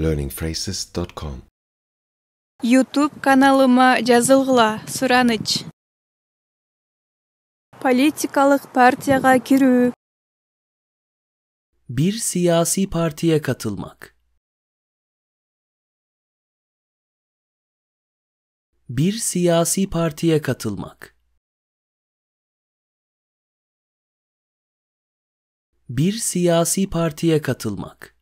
learningphrases.com YouTube kanalıma жазылгыла, сураныч. Политикалык partiye кирүү. Bir siyasi partiye katılmak. Bir siyasi partiye katılmak. Bir siyasi partiye katılmak.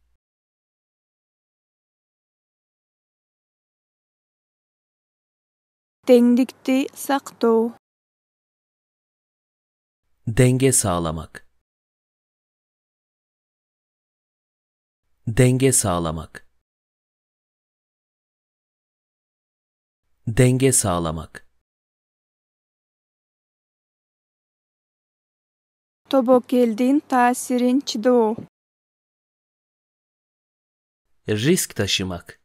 Dengdikti sakto. Denge sağlamak. Denge sağlamak. Denge sağlamak. geldin tasirin çidoo. Risk taşımak.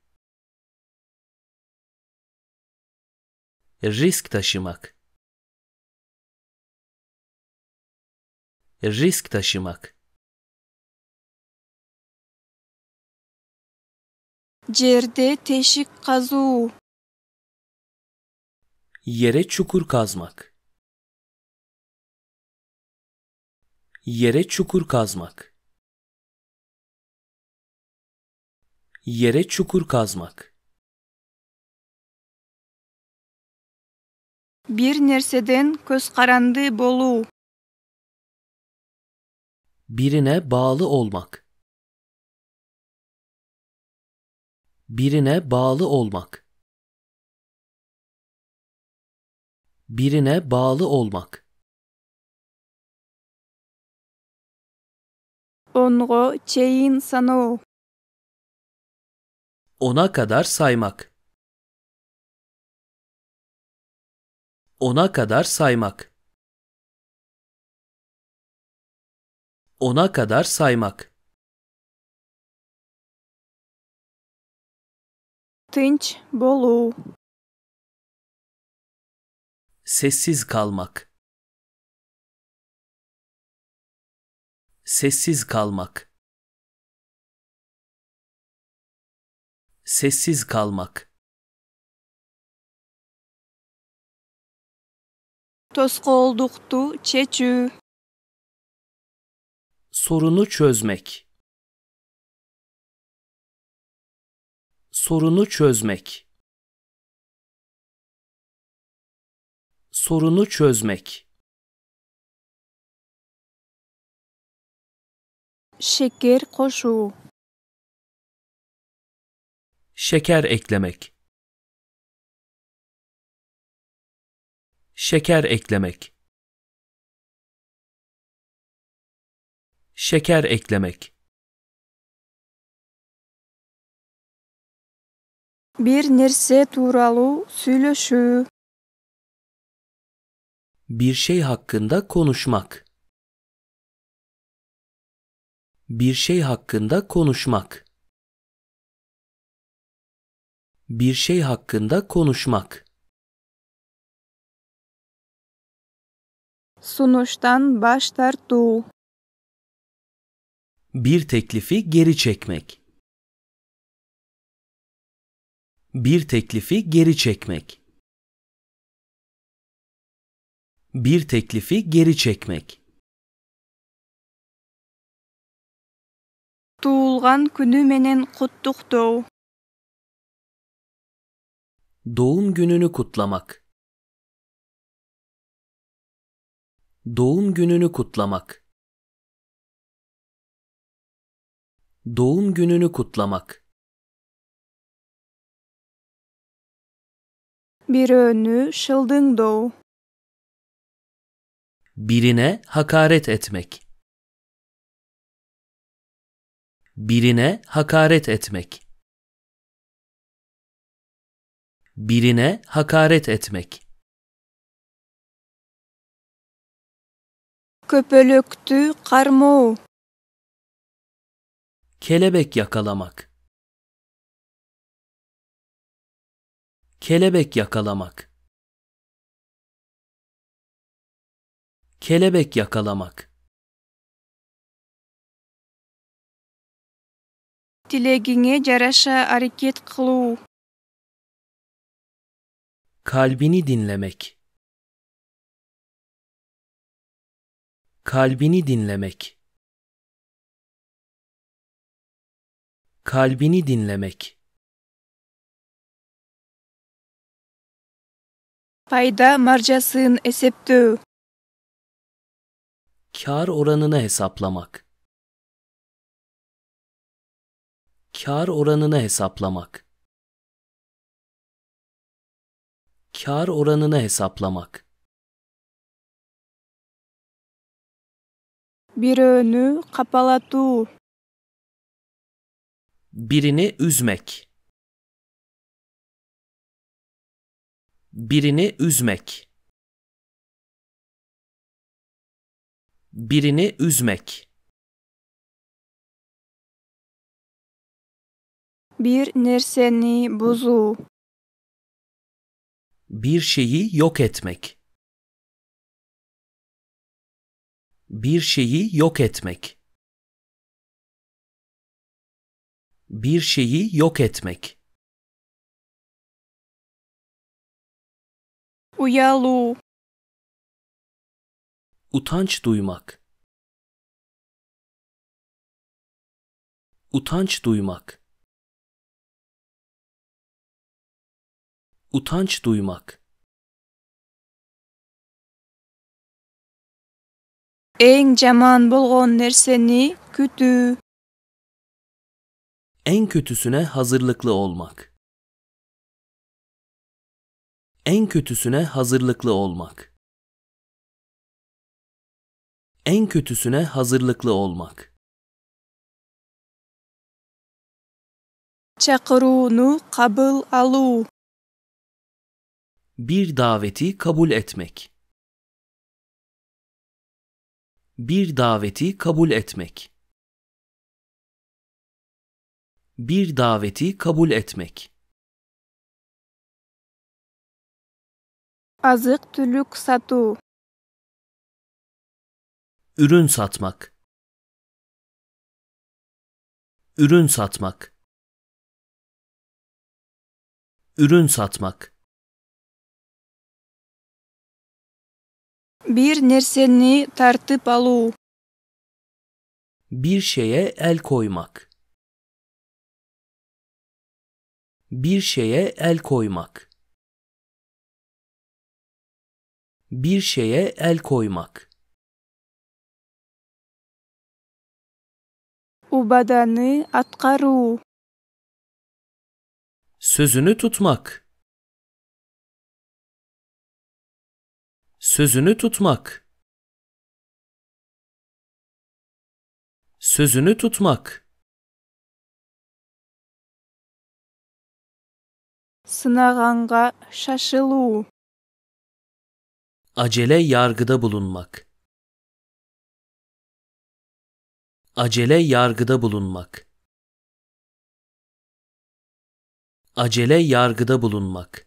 risk taşımak risk taşımak Cerde teşik kazu Yere çukur kazmak Yere çukur kazmak Yere çukur kazmak Bir нерседен көз каранды bolu. Birine bağlı olmak. Birine bağlı olmak. Birine bağlı olmak. Онго чейин саноо. Ona kadar saymak. Ona kadar saymak. Ona kadar saymak. Тынч bolu. Sessiz kalmak. Sessiz kalmak. Sessiz kalmak. Tosku olduktu Sorunu çözmek. Sorunu çözmek. Sorunu çözmek. Şeker koşu. Şeker eklemek. Şeker eklemek. Şeker eklemek. Bir nerse turalı söyleşü. Bir şey hakkında konuşmak. Bir şey hakkında konuşmak. Bir şey hakkında konuşmak. sunuştan baş tarttığı. Bir teklifi geri çekmek. Bir teklifi geri çekmek. Bir teklifi geri çekmek. Tuğulgan günü menen kutluktau. Doğum gününü kutlamak. Doğum gününü kutlamak. Doğum gününü kutlamak. Bir önü şıldın doğu. Birine hakaret etmek. Birine hakaret etmek. Birine hakaret etmek. Köpölüktü karmo. Kelebek yakalamak. Kelebek yakalamak. Kelebek yakalamak. Dilegine yaraşa hareket kılu. Kalbini dinlemek. Kalbini dinlemek. Kalbini dinlemek. Payda marjasını hesaplıyor. Kar oranını hesaplamak. Kar oranını hesaplamak. Kar oranını hesaplamak. Birini kapalatu. Birini üzmek. Birini üzmek. Birini üzmek. Bir nerseni buzu. Bir şeyi yok etmek. bir şeyi yok etmek bir şeyi yok etmek uyalu utanç duymak utanç duymak utanç duymak Эң жаман болгон нерсени күтүү. En kötüsüne hazırlıklı olmak. En kötüsüne hazırlıklı olmak. En kötüsüne hazırlıklı olmak. Çakırunu kabul alu. Bir daveti kabul etmek. Bir daveti kabul etmek. Bir daveti kabul etmek. Azık-tülük satı. Ürün satmak. Ürün satmak. Ürün satmak. Bir nerseni tartıp alu. Bir şeye el koymak. Bir şeye el koymak. Bir şeye el koymak. Ubadanı atkaru. Sözünü tutmak. Sözünü tutmak. Sözünü tutmak. Сынағанға шашылу. Acele yargıda bulunmak. Acele yargıda bulunmak. Acele yargıda bulunmak.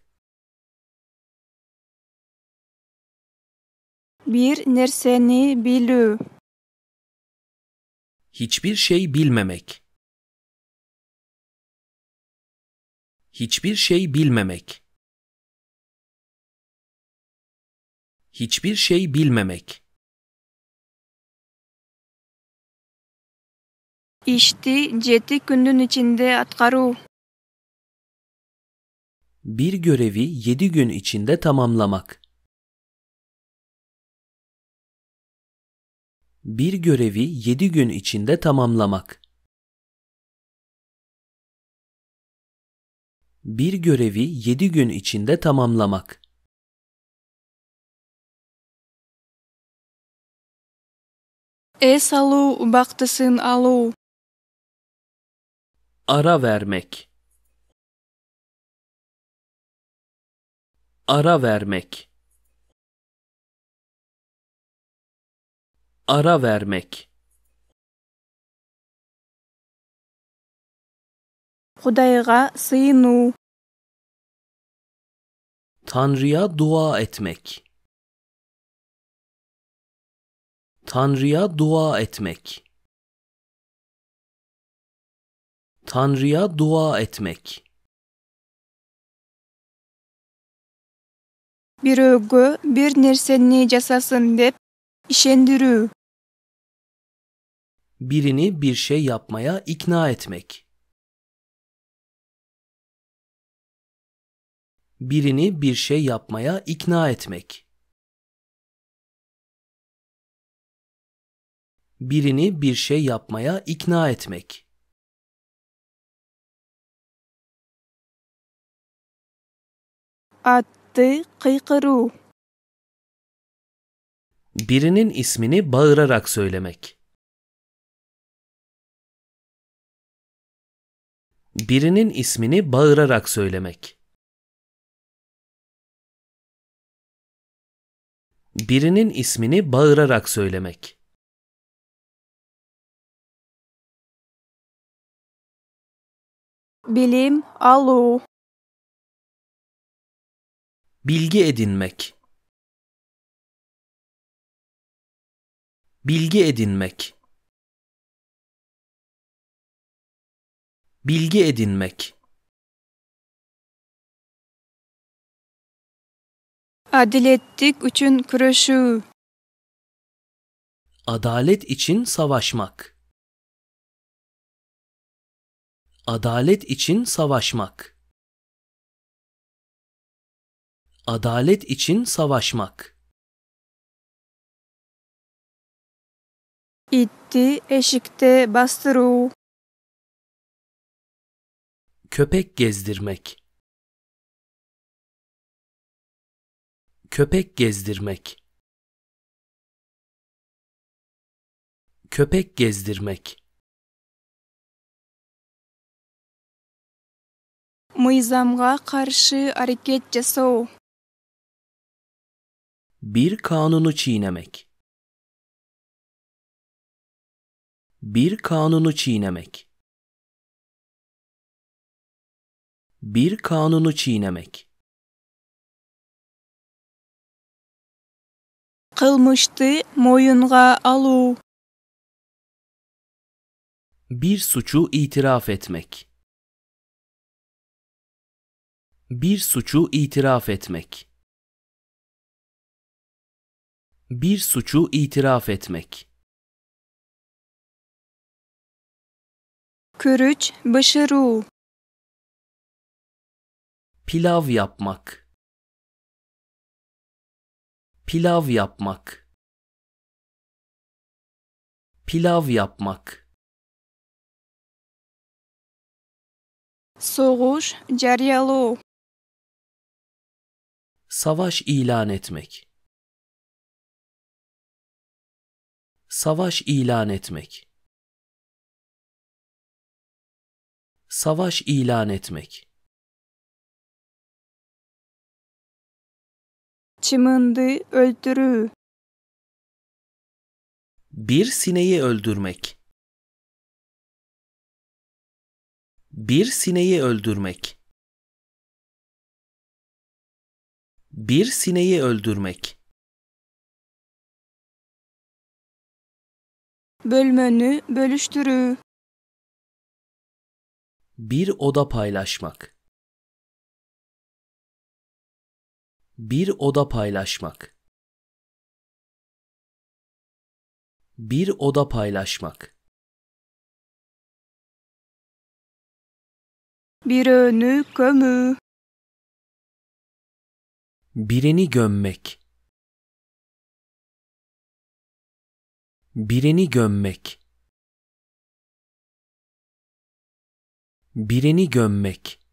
bir nerseni bilü. Hiçbir şey bilmemek. Hiçbir şey bilmemek. Hiçbir şey bilmemek. İşti jeti gündün içinde atkaru. Bir görevi yedi gün içinde tamamlamak. bir görevi 7 gün içinde tamamlamak. Bir görevi 7 gün içinde tamamlamak. Es alu baktesin alu. Ara vermek. Ara vermek. ara vermek. Худайга sinu. Tanrı'ya dua etmek. Tanrı'ya dua etmek. Tanrı'ya dua etmek. Bir ögü bir nerseni jasasın dep işendirü birini bir şey yapmaya ikna etmek. Birini bir şey yapmaya ikna etmek. Birini bir şey yapmaya ikna etmek. Attı kıykırı. Birinin ismini bağırarak söylemek. birinin ismini bağırarak söylemek. Birinin ismini bağırarak söylemek. Bilim alu. Bilgi edinmek. Bilgi edinmek. Bilgi edinmek. Adiletlik için kuruşu. Adalet için savaşmak. Adalet için savaşmak. Adalet için savaşmak. İtti eşikte bastıru. Köpek gezdirmek. Köpek gezdirmek. Köpek gezdirmek. Мыйзамга karşı hareket жасоо. Bir kanunu çiğnemek. Bir kanunu çiğnemek. bir kanunu çiğnemek. Kılmıştı moyunga alu. Bir suçu itiraf etmek. Bir suçu itiraf etmek. Bir suçu itiraf etmek. Kürüç başarı pilav yapmak pilav yapmak pilav yapmak Soğuş ceryalı Savaş ilan etmek Savaş ilan etmek Savaş ilan etmek Çımındı öldürü. Bir sineği öldürmek. Bir sineği öldürmek. Bir sineği öldürmek. Bölmönü bölüştürü. Bir oda paylaşmak. Bir oda paylaşmak. Bir oda paylaşmak. Birini gömü. Birini gömmek. Birini gömmek. Birini gömmek.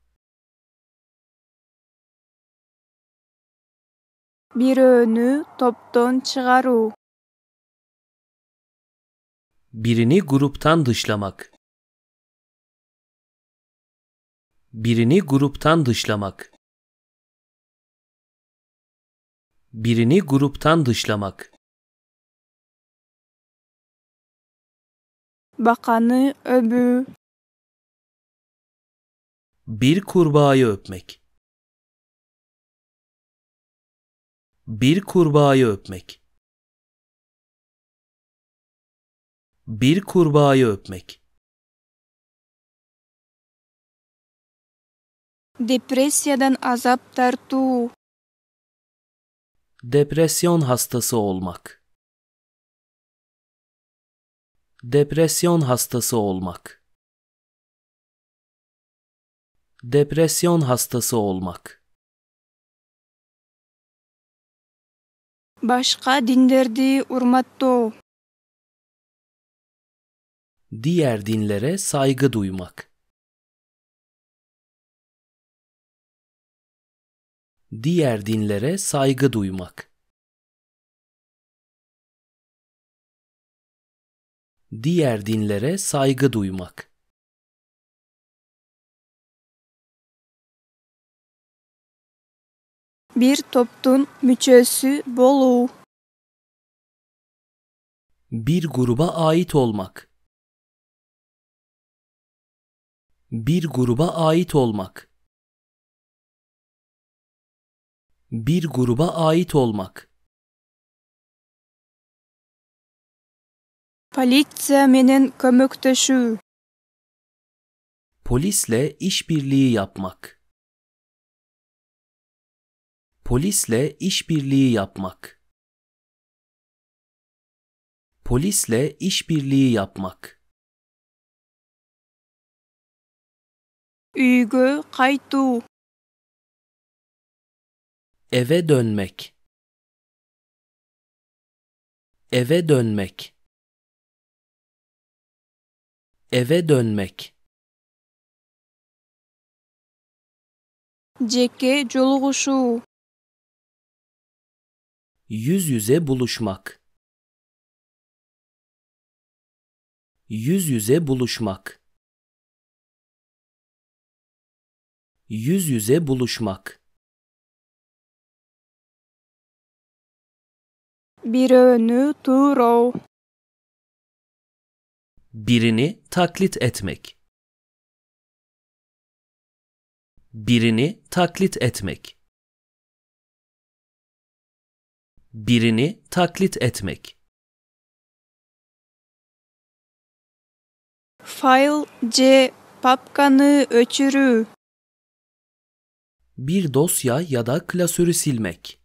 Bir önü toptan чыгаруу birini gruptan dışlamak birini gruptan dışlamak birini gruptan dışlamak bakanı öbü bir kurbağayı öpmek Bir kurbağayı öpmek. Bir kurbağayı öpmek. Depresyadan azap tartu. Depresyon hastası olmak. Depresyon hastası olmak. Depresyon hastası olmak. başka dinlerdi urmatto. Diğer dinlere saygı duymak. Diğer dinlere saygı duymak. Diğer dinlere saygı duymak. bir toptun müçesi bolu. Bir gruba ait olmak. Bir gruba ait olmak. Bir gruba ait olmak. Полиция менен көмөктөшүү. Polisle işbirliği yapmak. Polisle işbirliği yapmak. Polisle işbirliği yapmak. Üygü kaytu. Eve dönmek. Eve dönmek. Eve dönmek. Jeke jolguşu. Yüz yüze buluşmak. Yüz yüze buluşmak. Yüz yüze buluşmak. Birini durov. Birini taklit etmek. Birini taklit etmek. birini taklit etmek. File C papkanı öçürü. Bir dosya ya da klasörü silmek.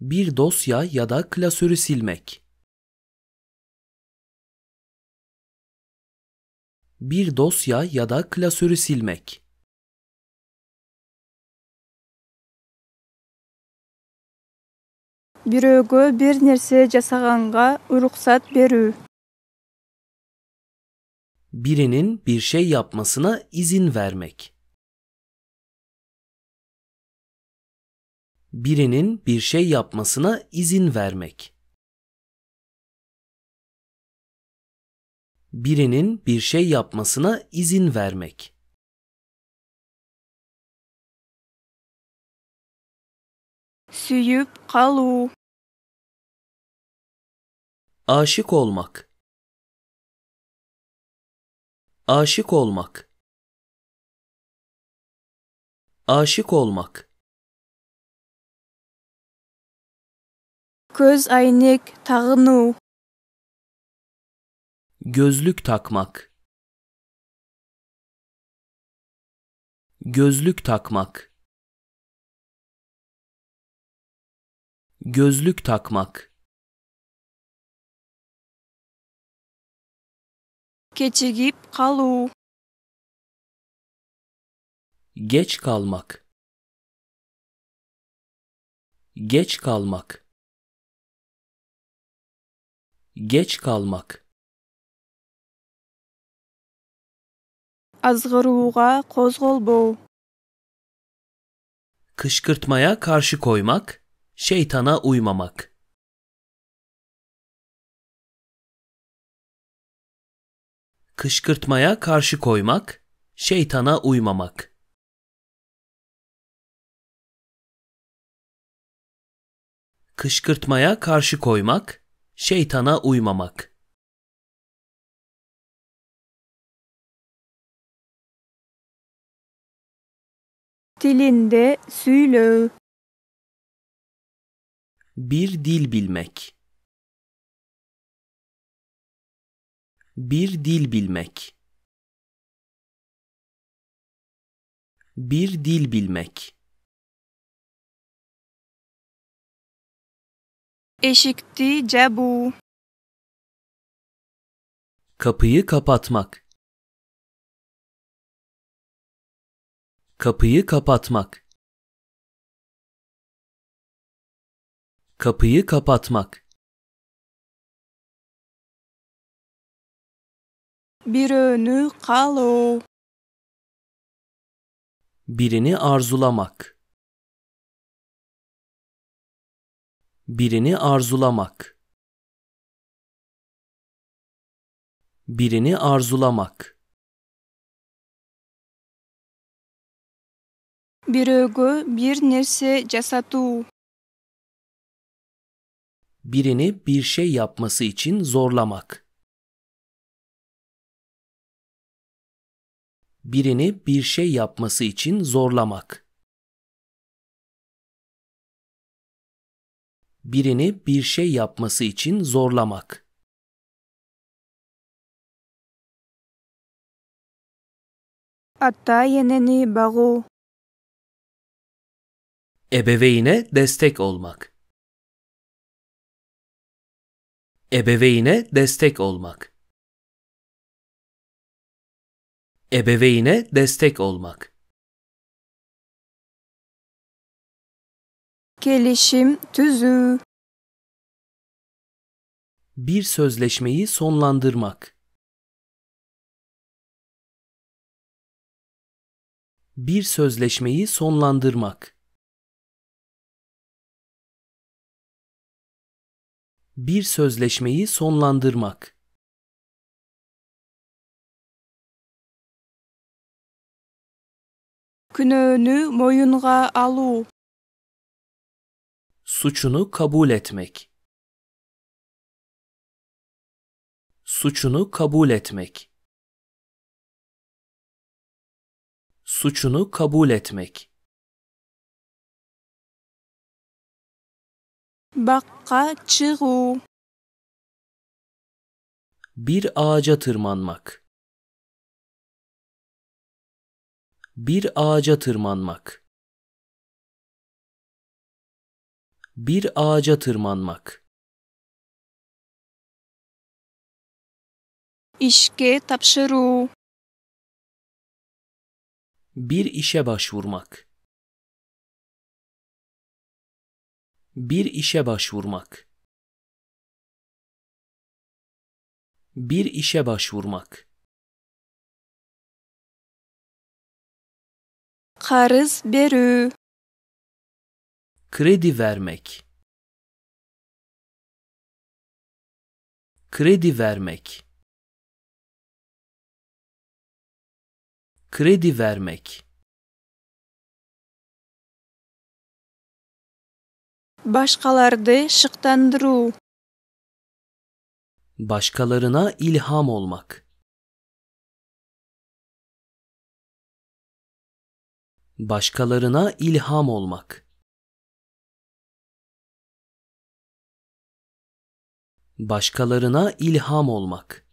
Bir dosya ya da klasörü silmek. Bir dosya ya da klasörü silmek. бирөөгө бир нерсе жасаганга уруксат берүү birinin bir şey yapmasına izin vermek. Birinin bir şey yapmasına izin vermek. Birinin bir şey yapmasına izin vermek. Süyüp kalu Aşık olmak. Aşık olmak. Aşık olmak. Göz aynek taknu. Gözlük takmak. Gözlük takmak. Gözlük takmak. Kechigip kalu. Geç kalmak. Geç kalmak. Geç kalmak. Azgıruğa kozgolbu. Kışkırtmaya karşı koymak, şeytana uymamak. kışkırtmaya karşı koymak, şeytana uymamak. Kışkırtmaya karşı koymak, şeytana uymamak. Dilinde süylü. Bir dil bilmek. Bir dil bilmek. Bir dil bilmek. Eşikti cebu. Kapıyı kapatmak. Kapıyı kapatmak. Kapıyı kapatmak. Birini kalo. Birini arzulamak. Birini arzulamak. Birini arzulamak. Birögü bir nerse jasatu. Birini bir şey yapması için zorlamak. birini bir şey yapması için zorlamak. Birini bir şey yapması için zorlamak. Hatta yeneni bagu. Ebeveyne destek olmak. Ebeveyne destek olmak. Ebeveyne destek olmak. Gelişim tüzü. Bir sözleşmeyi sonlandırmak. Bir sözleşmeyi sonlandırmak. Bir sözleşmeyi sonlandırmak. günahını moyunga alu. Suçunu kabul etmek. Suçunu kabul etmek. Suçunu kabul etmek. Bakka çıgu. Bir ağaca tırmanmak. Bir ağaca tırmanmak. Bir ağaca tırmanmak. İşke tapşırı. Bir işe başvurmak. Bir işe başvurmak. Bir işe başvurmak. Қарыз беру. Kredi vermek. Kredi vermek. Kredi vermek. Başkalardı şıktandırı. Başkalarına ilham olmak. başkalarına ilham olmak. Başkalarına ilham olmak.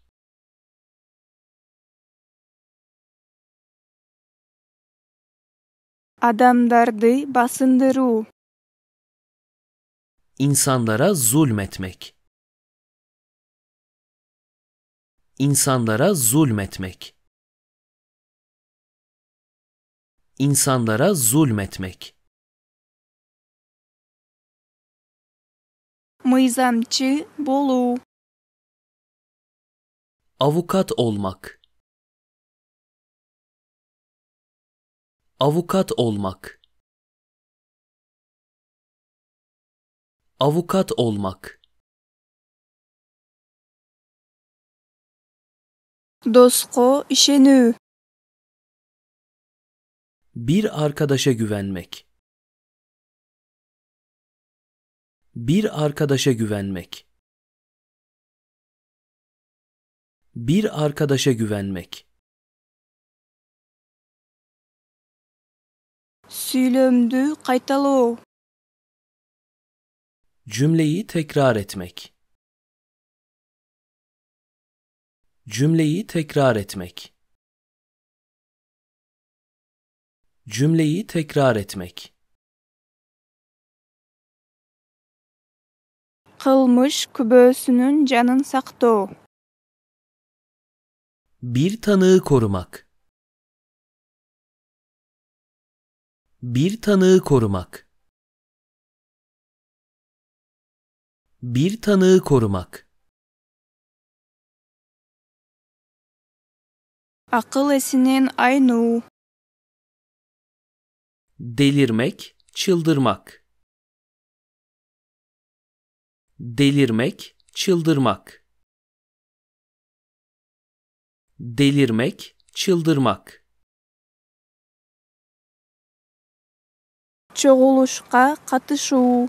Adamdарды басындыру. İnsanlara zulmetmek. İnsanlara zulmetmek. insanlara zulmetmek. Мыйзамчы Bolu. Avukat olmak. Avukat olmak. Avukat olmak. Dosko işenü. Bir arkadaşa güvenmek. Bir arkadaşa güvenmek. Bir arkadaşa güvenmek. Сөйлөмдү кайталоо. Cümleyi tekrar etmek. Cümleyi tekrar etmek. Cümleyi tekrar etmek. Kılmış kübösünün canın sakto. Bir tanığı korumak. Bir tanığı korumak. Bir tanığı korumak. Akıl esinin aynı delirmek, çıldırmak. Delirmek, çıldırmak. Delirmek, çıldırmak. Чогулушка катышуу.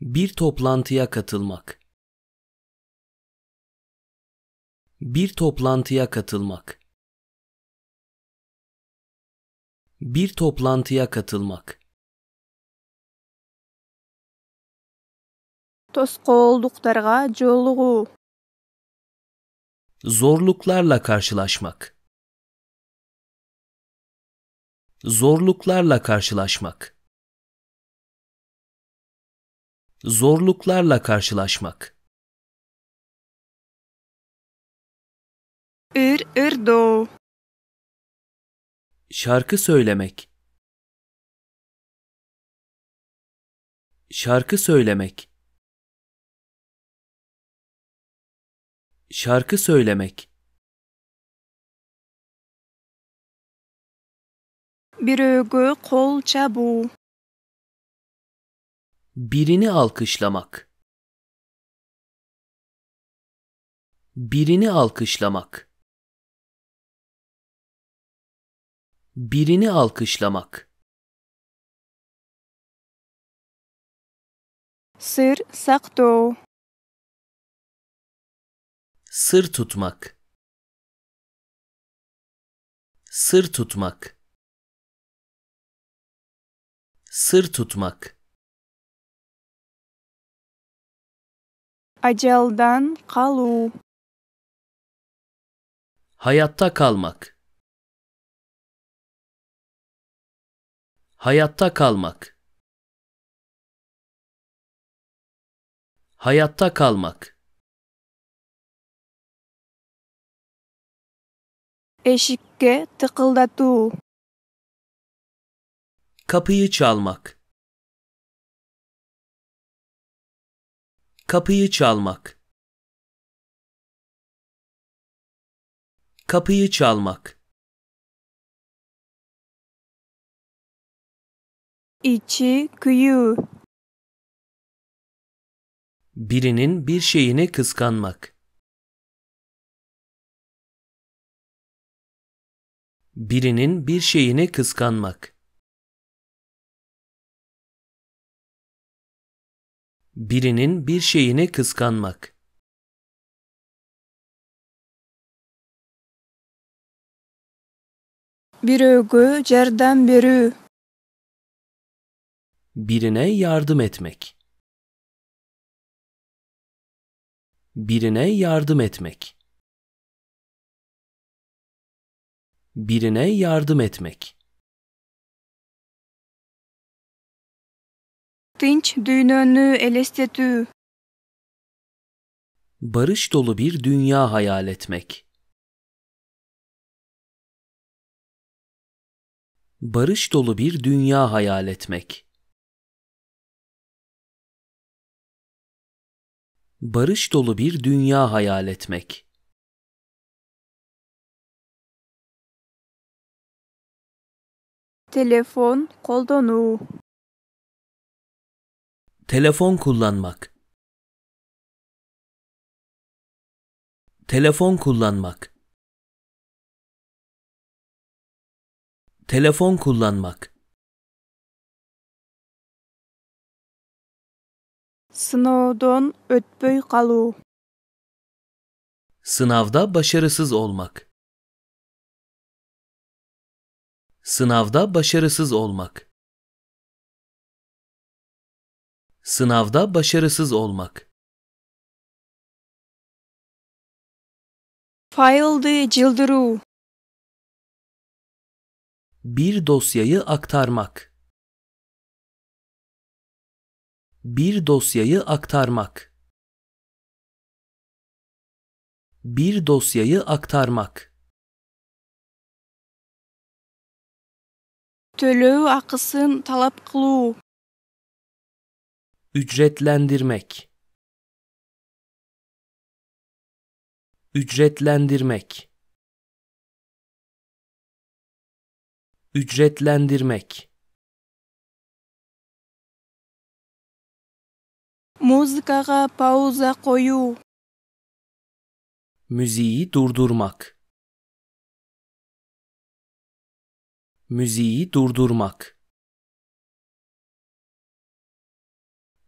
Bir toplantıya katılmak. Bir toplantıya katılmak. Bir toplantıya katılmak. Тоскоолдуктарга жолугуу. Zorluklarla karşılaşmak. Zorluklarla karşılaşmak. Zorluklarla karşılaşmak. Ür ür doğu. Şarkı söylemek. Şarkı söylemek. Şarkı söylemek. Bir Birogu kol çabu. Birini alkışlamak. Birini alkışlamak. birini alkışlamak. Sır sakto. Sır tutmak. Sır tutmak. Sır tutmak. Aceldan kalu. Hayatta kalmak. Hayatta kalmak. Hayatta kalmak. Eşikke tıkıldatu. Kapıyı çalmak. Kapıyı çalmak. Kapıyı çalmak. içi kuyu. Birinin bir şeyini kıskanmak. Birinin bir şeyini kıskanmak. Birinin bir şeyini kıskanmak. Bir ögü cerden biri birine yardım etmek birine yardım etmek birine yardım etmek Тынч дүйнөнү элестетүү. Barış dolu bir dünya hayal etmek. Barış dolu bir dünya hayal etmek. barış dolu bir dünya hayal etmek. Telefon kullanı. Telefon kullanmak. Telefon kullanmak. Telefon kullanmak. Sınavdan ötböy kalu. Sınavda başarısız olmak. Sınavda başarısız olmak. Sınavda başarısız olmak. Faildi cilduru. Bir dosyayı aktarmak. bir dosyayı aktarmak bir dosyayı aktarmak төлөө акысын талап кылуу ücretlendirmek ücretlendirmek ücretlendirmek Muzikaga pauza koyu. Müziği durdurmak. Müziği durdurmak.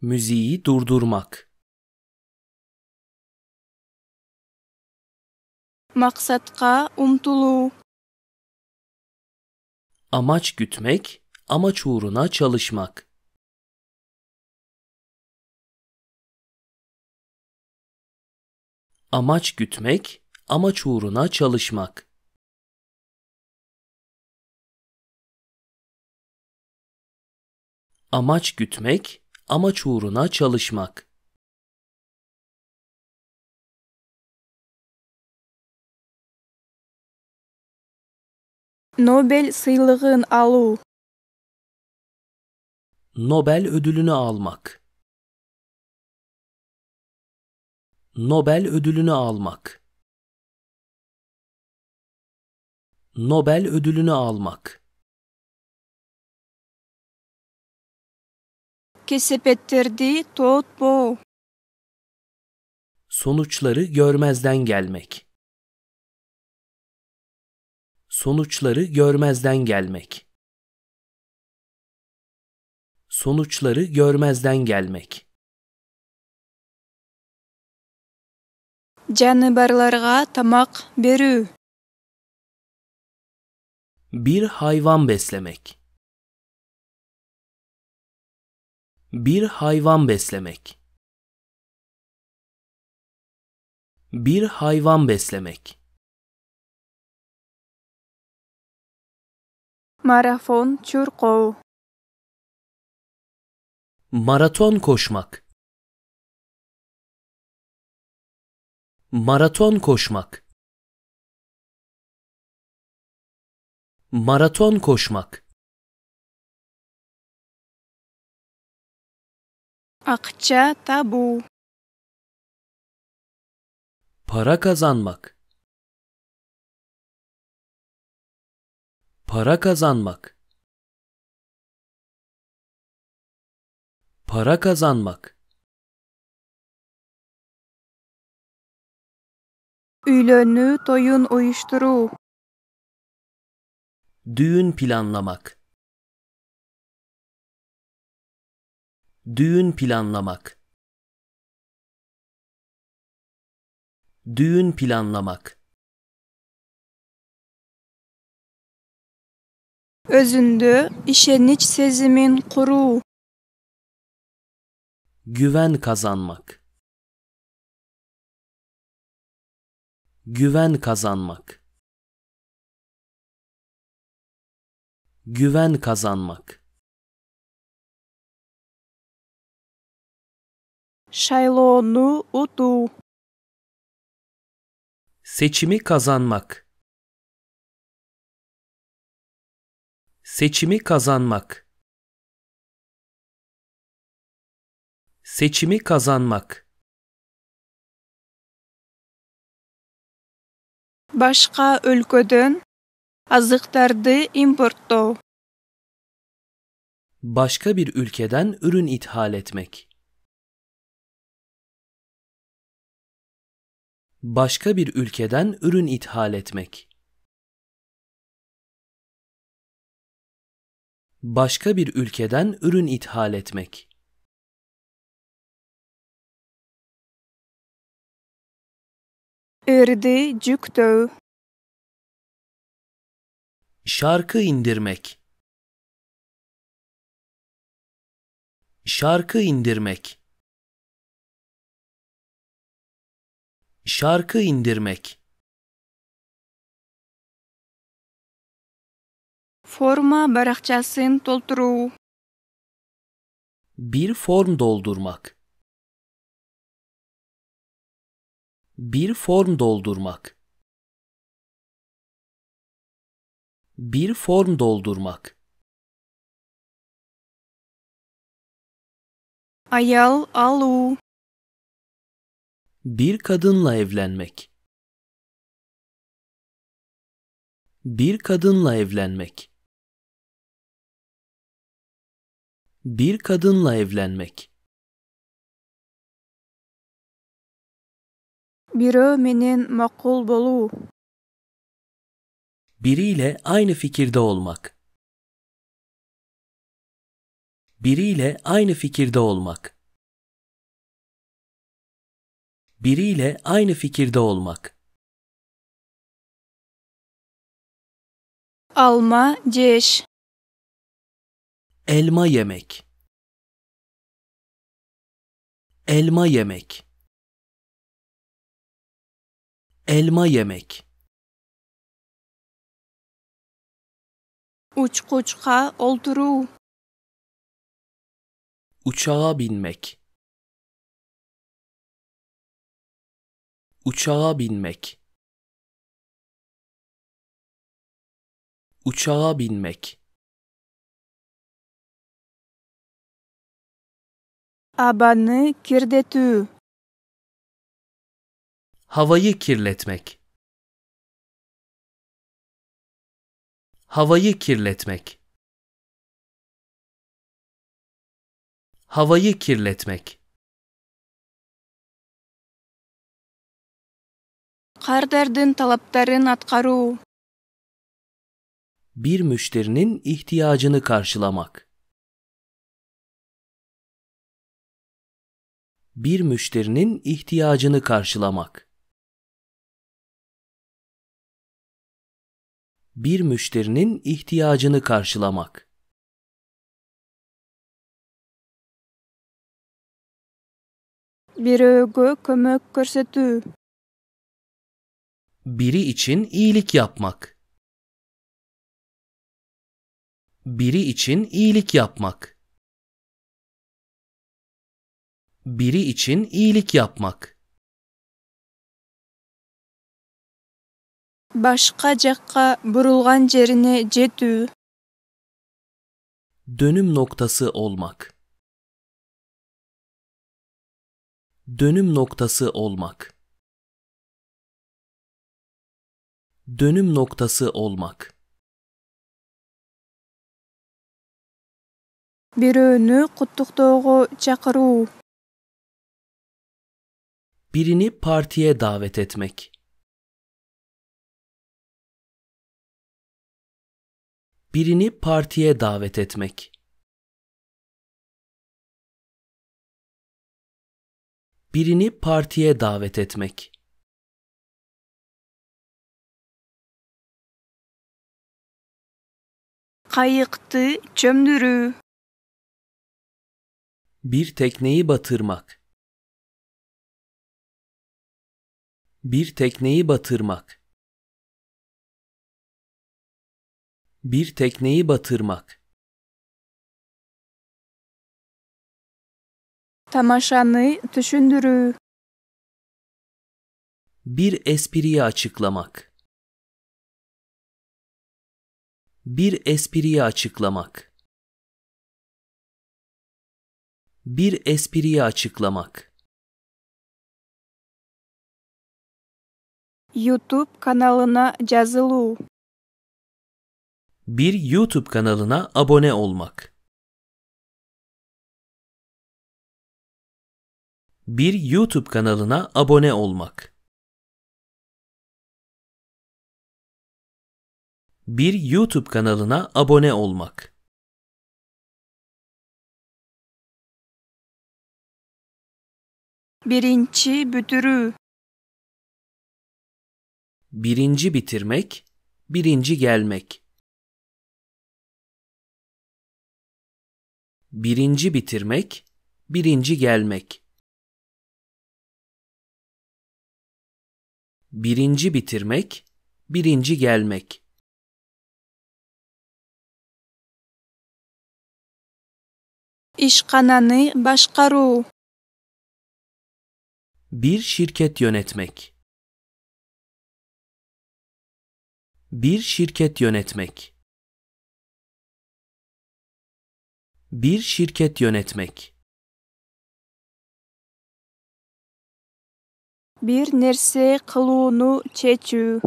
Müziği durdurmak. Maksatka umtulu. Amaç gütmek, amaç uğruna çalışmak. amaç gütmek, amaç uğruna çalışmak. Amaç gütmek, amaç uğruna çalışmak. Nobel сыйлығын alu. Nobel ödülünü almak Nobel ödülünü almak Nobel ödülünü almak Kesepettirdi tot bo. Sonuçları görmezden gelmek. Sonuçları görmezden gelmek. Sonuçları görmezden gelmek. жаныбарларга tamak берүү Bir hayvan beslemek. Bir hayvan beslemek. Bir hayvan beslemek. Marafon çurkov. Maraton koşmak. Maraton koşmak Maraton koşmak Akça tabu Para kazanmak Para kazanmak Para kazanmak Üylönü doyun uyuşturu. Düğün planlamak. Düğün planlamak. Düğün planlamak. Özündü işeniç sezimin kuru. Güven kazanmak. Güven kazanmak. Güven kazanmak. Şaylonu utu. Seçimi kazanmak. Seçimi kazanmak. Seçimi kazanmak. Başka ülkeden azıktardı импорттоо başka bir ülkeden ürün ithal etmek. Başka bir ülkeden ürün ithal etmek. Başka bir ülkeden ürün ithal etmek. Ördi cüktö. Şarkı indirmek. Şarkı indirmek. Şarkı indirmek. Forma barakçasını dolduru. Bir form doldurmak. Bir form doldurmak. Bir form doldurmak. Ayal alu. Bir kadınla evlenmek. Bir kadınla evlenmek. Bir kadınla evlenmek. бирөө менен makul болуу biriyle aynı fikirde olmak biriyle aynı fikirde olmak biriyle aynı fikirde olmak alma ceş. elma yemek elma yemek Elma yemek. Uç Uçkuçka olduru. Uçağa binmek. Uçağa binmek. Uçağa binmek. Abanı kirdetü havayı kirletmek havayı kirletmek havayı kirletmek кардардын талаптарын аткаруу bir müşterinin ihtiyacını karşılamak bir müşterinin ihtiyacını karşılamak bir müşterinin ihtiyacını karşılamak. Bireögö kömök körsetü. Biri için iyilik yapmak. Biri için iyilik yapmak. Biri için iyilik yapmak. Başka жакка бурулган жерине жетүү dönüm noktası olmak dönüm noktası olmak dönüm noktası olmak бирөөнү kutluktuğu чакыруу birini partiye davet etmek birini partiye davet etmek. Birini partiye davet etmek. Kayıktı çömdürü. Bir tekneyi batırmak. Bir tekneyi batırmak. Bir tekneyi batırmak. Tamaşanı düşündürü. Bir espriyi açıklamak. Bir espriyi açıklamak. Bir espriyi açıklamak. YouTube kanalına yazılı. Bir YouTube kanalına abone olmak. Bir YouTube kanalına abone olmak. Bir YouTube kanalına abone olmak. Birinci müdürü Birinci bitirmek, birinci gelmek. birinci bitirmek, birinci gelmek. Birinci bitirmek, birinci gelmek. İşkananı başkaru. Bir şirket yönetmek. Bir şirket yönetmek. Bir şirket yönetmek. Bir nerse kılığını çeçü.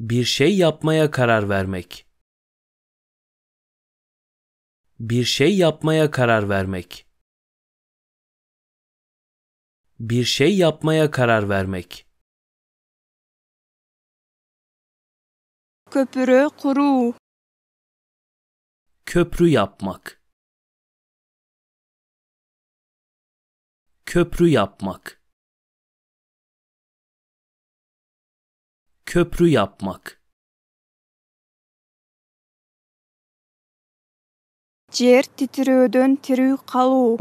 Bir şey yapmaya karar vermek. Bir şey yapmaya karar vermek. Bir şey yapmaya karar vermek. Köpürü kuru köprü yapmak köprü yapmak köprü yapmak жер титирөөдөн тирүү калуу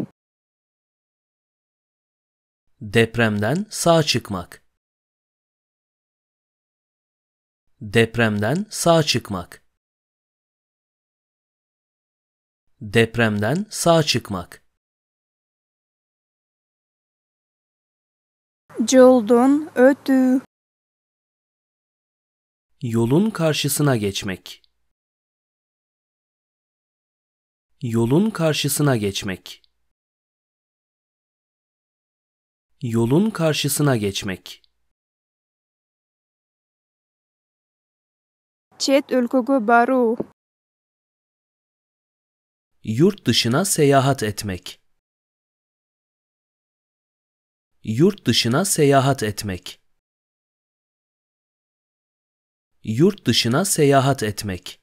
depremden sağ çıkmak depremden sağ çıkmak Depremden sağ çıkmak. Жолдон өтүү. Yolun karşısına geçmek. Yolun karşısına geçmek. Yolun karşısına geçmek. Çet ülkügü baru. Yurt dışına seyahat etmek. Yurt dışına seyahat etmek. Yurt dışına seyahat etmek.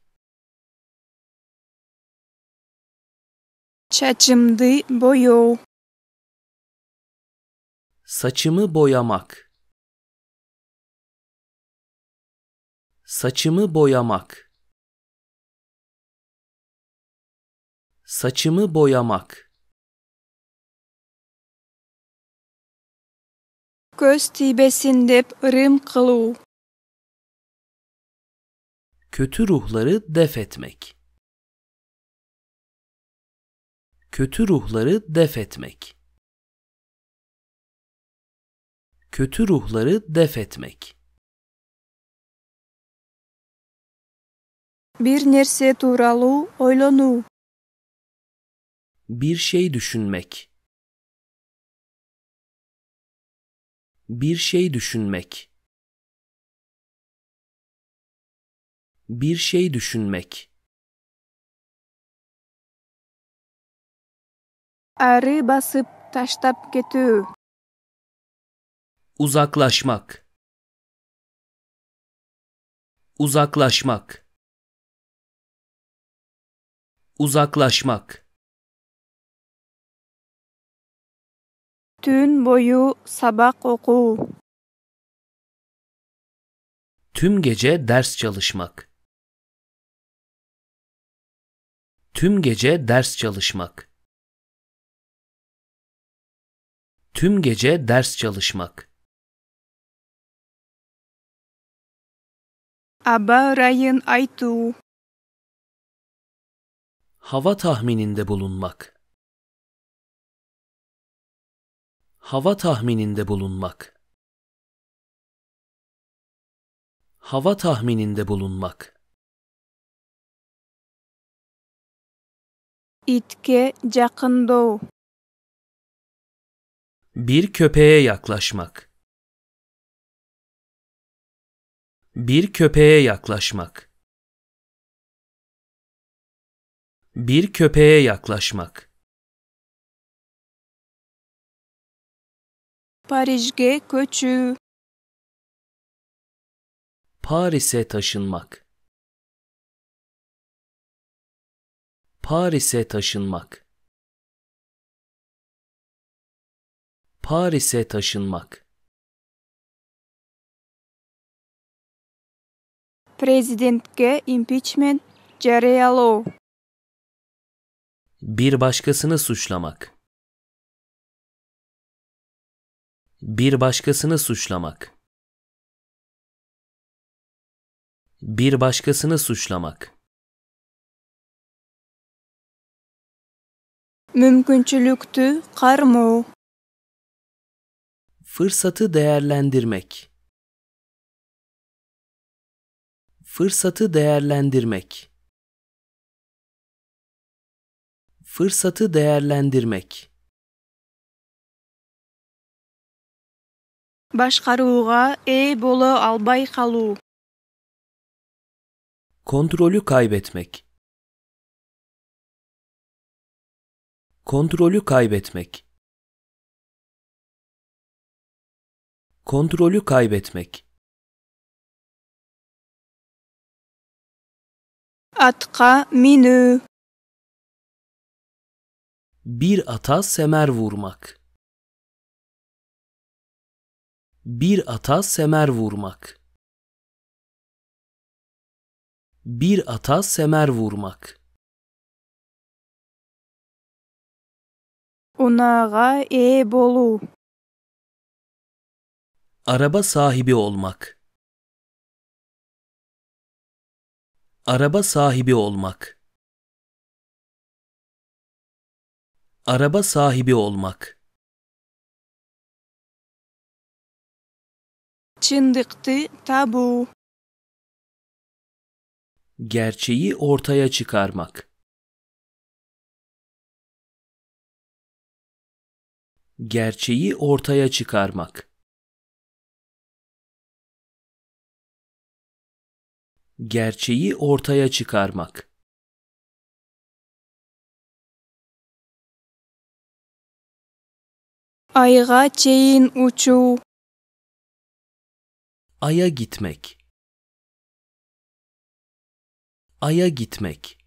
Çaçımdı boyu. Saçımı boyamak. Saçımı boyamak. Saçımı boyamak. Көз тибесин деп ырым кылуу. Kötü ruhları def etmek. Kötü ruhları def etmek. Kötü ruhları def etmek. Bir nerse туралуу ойлонуу bir şey düşünmek bir şey düşünmek bir şey düşünmek Arı basıp taştap getü. Uzaklaşmak. Uzaklaşmak. Uzaklaşmak. Tün boyu sabah oku. Tüm gece ders çalışmak. Tüm gece ders çalışmak. Tüm gece ders çalışmak. Aba rayın aytu. Hava tahmininde bulunmak. Hava tahmininde bulunmak. Hava tahmininde bulunmak. İtke yakındoğu. Bir köpeğe yaklaşmak. Bir köpeğe yaklaşmak. Bir köpeğe yaklaşmak. Paris'e köçü. Paris'e taşınmak. Paris'e taşınmak. Paris'e taşınmak. Prezidentke impeachment cereyalo. Bir başkasını suçlamak. Bir başkasını suçlamak. Bir başkasını suçlamak. Mümkünçülüktü karmau. Fırsatı değerlendirmek. Fırsatı değerlendirmek. Fırsatı değerlendirmek. башкарууга e боло albay калуу kontrolü kaybetmek kontrolü kaybetmek kontrolü kaybetmek Atka minü bir ata semer vurmak Bir ata semer vurmak. Bir ata semer vurmak. Unağa e bolu. Araba sahibi olmak. Araba sahibi olmak. Araba sahibi olmak. Çındıktı tabu. Gerçeği ortaya çıkarmak. Gerçeği ortaya çıkarmak. Gerçeği ortaya çıkarmak. Ayğa çeyin uçu. Ay'a gitmek. Ay'a gitmek.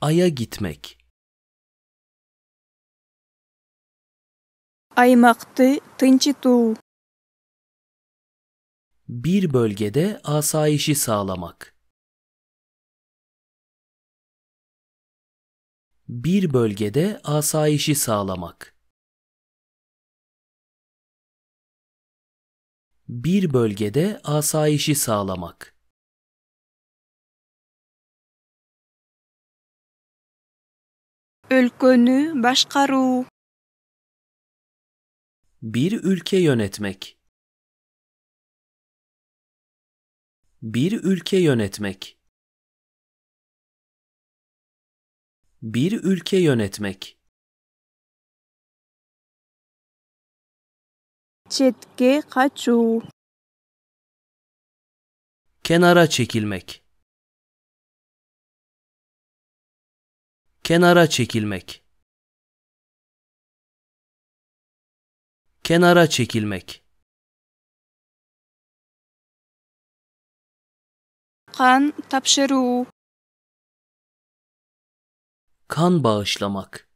Ay'a gitmek. Аймақты тынчыту. Bir bölgede asayişi sağlamak. Bir bölgede asayişi sağlamak. bir bölgede asayişi sağlamak. Ülkünü başkaru. Bir ülke yönetmek. Bir ülke yönetmek. Bir ülke yönetmek. Çetke kaçu. Kenara çekilmek. Kenara çekilmek. Kenara çekilmek. Kan tapşırı. Kan bağışlamak.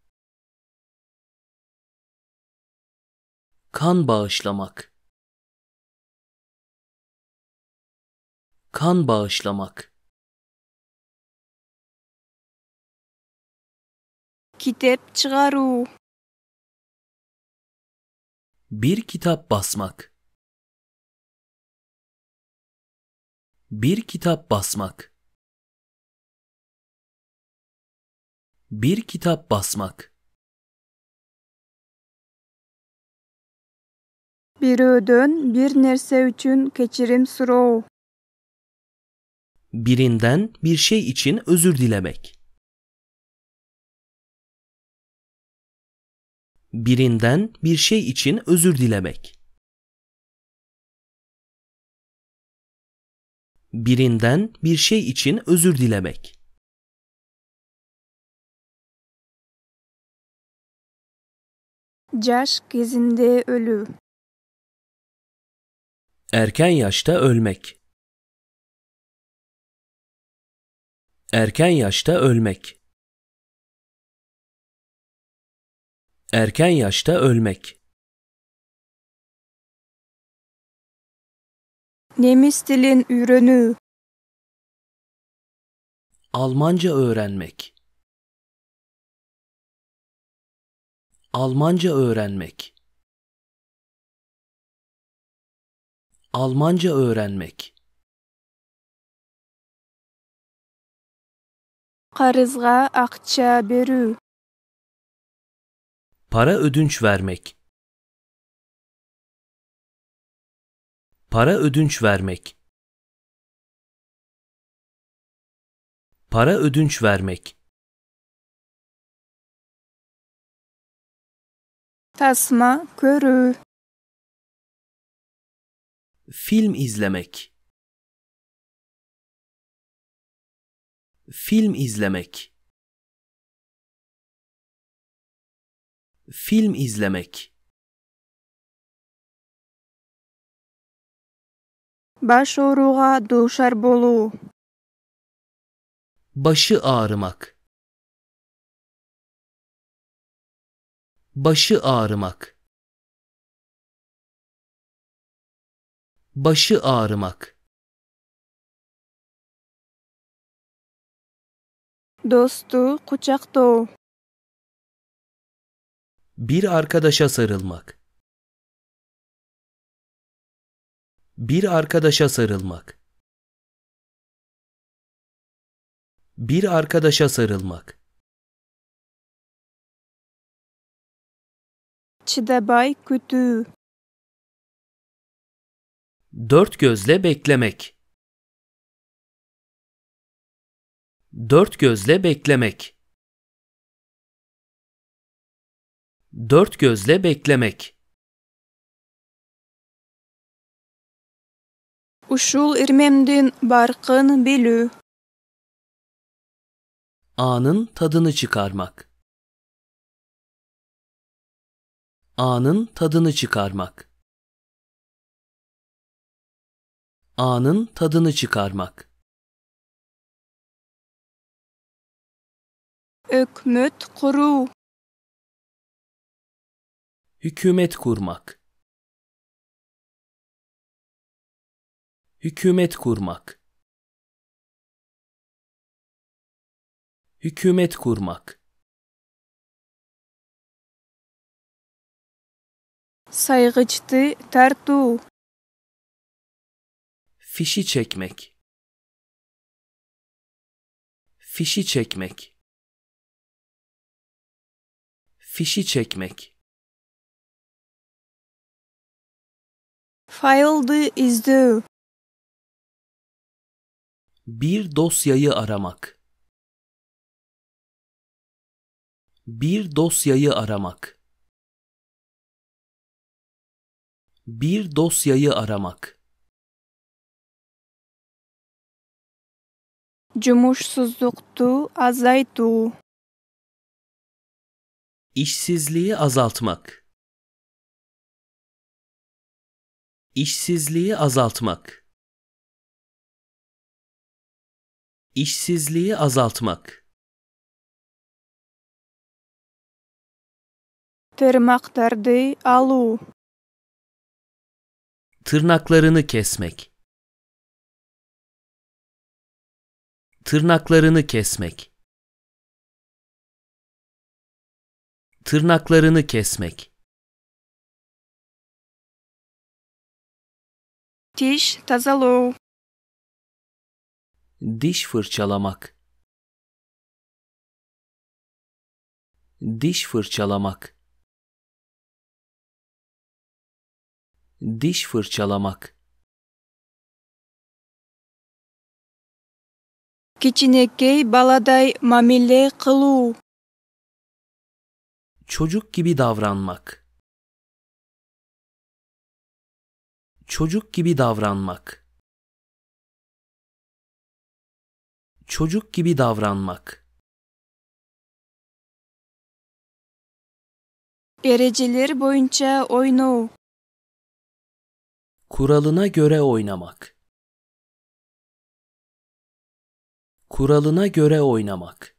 kan bağışlamak kan bağışlamak kitap çıgaru bir kitap basmak bir kitap basmak bir kitap basmak Bir ödün, bir nerse üçün keçirim suro. Birinden bir şey için özür dilemek. Birinden bir şey için özür dilemek. Birinden bir şey için özür dilemek. Caş gezinde ölü. Erken yaşta ölmek. Erken yaşta ölmek. Erken yaşta ölmek. Nemis dilin ürünü. Almanca öğrenmek. Almanca öğrenmek. Almanca öğrenmek. Qarızğa akça berü. Para ödünç vermek. Para ödünç vermek. Para ödünç vermek. Tasma körü film izlemek film izlemek film izlemek баш ооруга дуушар болуу başı ağrımak başı ağrımak başı ağrımak. Dostu kucak dolu. Bir arkadaşa sarılmak. Bir arkadaşa sarılmak. Bir arkadaşa sarılmak. Çidebay kütüğü. Dört gözle beklemek. Dört gözle beklemek. Dört gözle beklemek. Uşul ирмемдин barkın bilü. Anın tadını çıkarmak. Anın tadını çıkarmak. anın tadını çıkarmak. Ökmüt kuru Hükümet kurmak Hükümet kurmak Hükümet kurmak Saygıçtı tertu fişi çekmek fişi çekmek fişi çekmek File is due. Bir dosyayı aramak. Bir dosyayı aramak. Bir dosyayı aramak. Cumhursuzduktu azaydu. İşsizliği azaltmak. İşsizliği azaltmak. İşsizliği azaltmak. Tırmaklardı alu. Tırnaklarını kesmek. tırnaklarını kesmek tırnaklarını kesmek diş tazalo diş fırçalamak diş fırçalamak diş fırçalamak Kiçinekey baladay mamile kılu. Çocuk gibi davranmak. Çocuk gibi davranmak. Çocuk gibi davranmak. Dereceler boyunca oynu. Kuralına göre oynamak. Kuralına göre oynamak.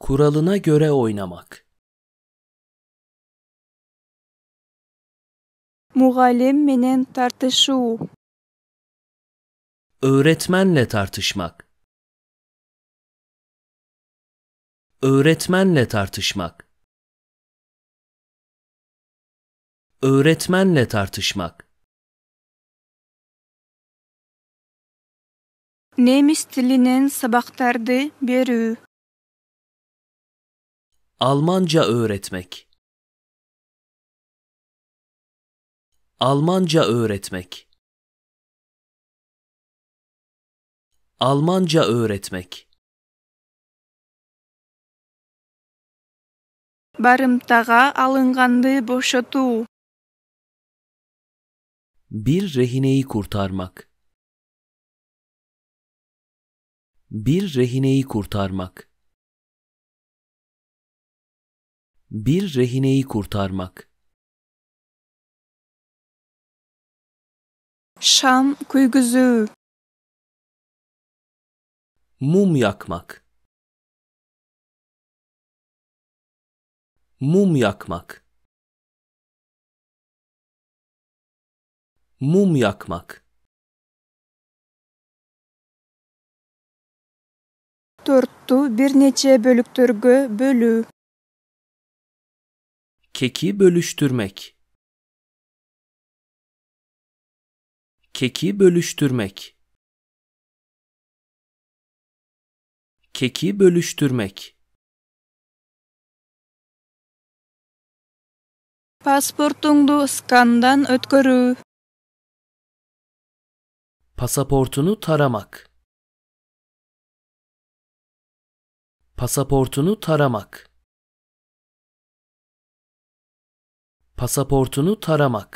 Kuralına göre oynamak. Muğallim menen tartışu. Öğretmenle tartışmak. Öğretmenle tartışmak. Öğretmenle tartışmak. Немис тиленен сабактарды берүү. Almanca öğretmek. Almanca öğretmek. Almanca öğretmek. Barımtağa alıngandı boşotu. Bir rehineyi kurtarmak. Bir rehineyi kurtarmak. Bir rehineyi kurtarmak. Şam kuyguzu. Mum yakmak. Mum yakmak. Mum yakmak. төрттү бир нече бөлүктөргө bölü. keki bölüştürmek keki bölüştürmek keki bölüştürmek pasportuңду skandan ötkөрүү pasaportunu taramak Pasaportunu taramak. Pasaportunu taramak.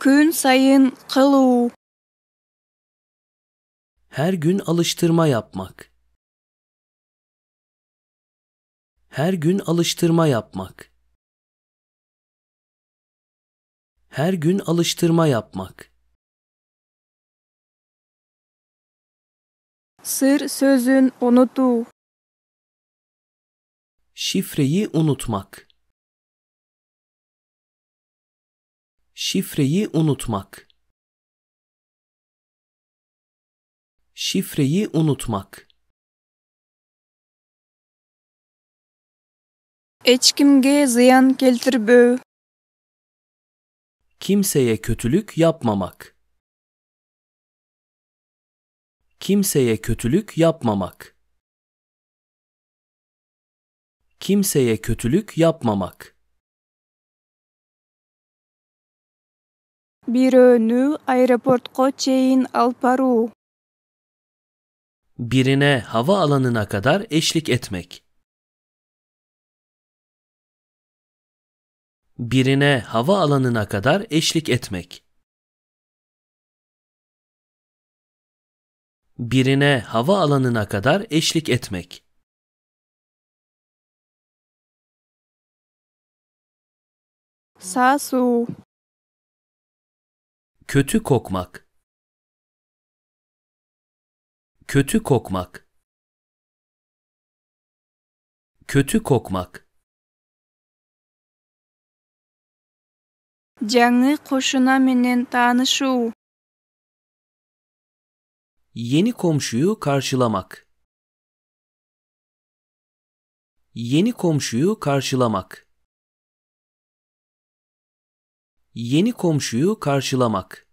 gün sayın кылуу. Her gün alıştırma yapmak. Her gün alıştırma yapmak. Her gün alıştırma yapmak. Sır sözün unutu. Şifreyi unutmak. Şifreyi unutmak. Şifreyi unutmak. Echkimge ziyan keltirbö. Kimseye kötülük yapmamak. Kimseye kötülük yapmamak. Kimseye kötülük yapmamak. Biröönü aeroportko çeyin alp baru. Birine hava alanına kadar eşlik etmek. Birine hava alanına kadar eşlik etmek. birine hava alanına kadar eşlik etmek. Sasu Kötü kokmak Kötü kokmak Kötü kokmak Жаңы кошуна менен tanışu. Yeni komşuyu karşılamak. Yeni komşuyu karşılamak. Yeni komşuyu karşılamak.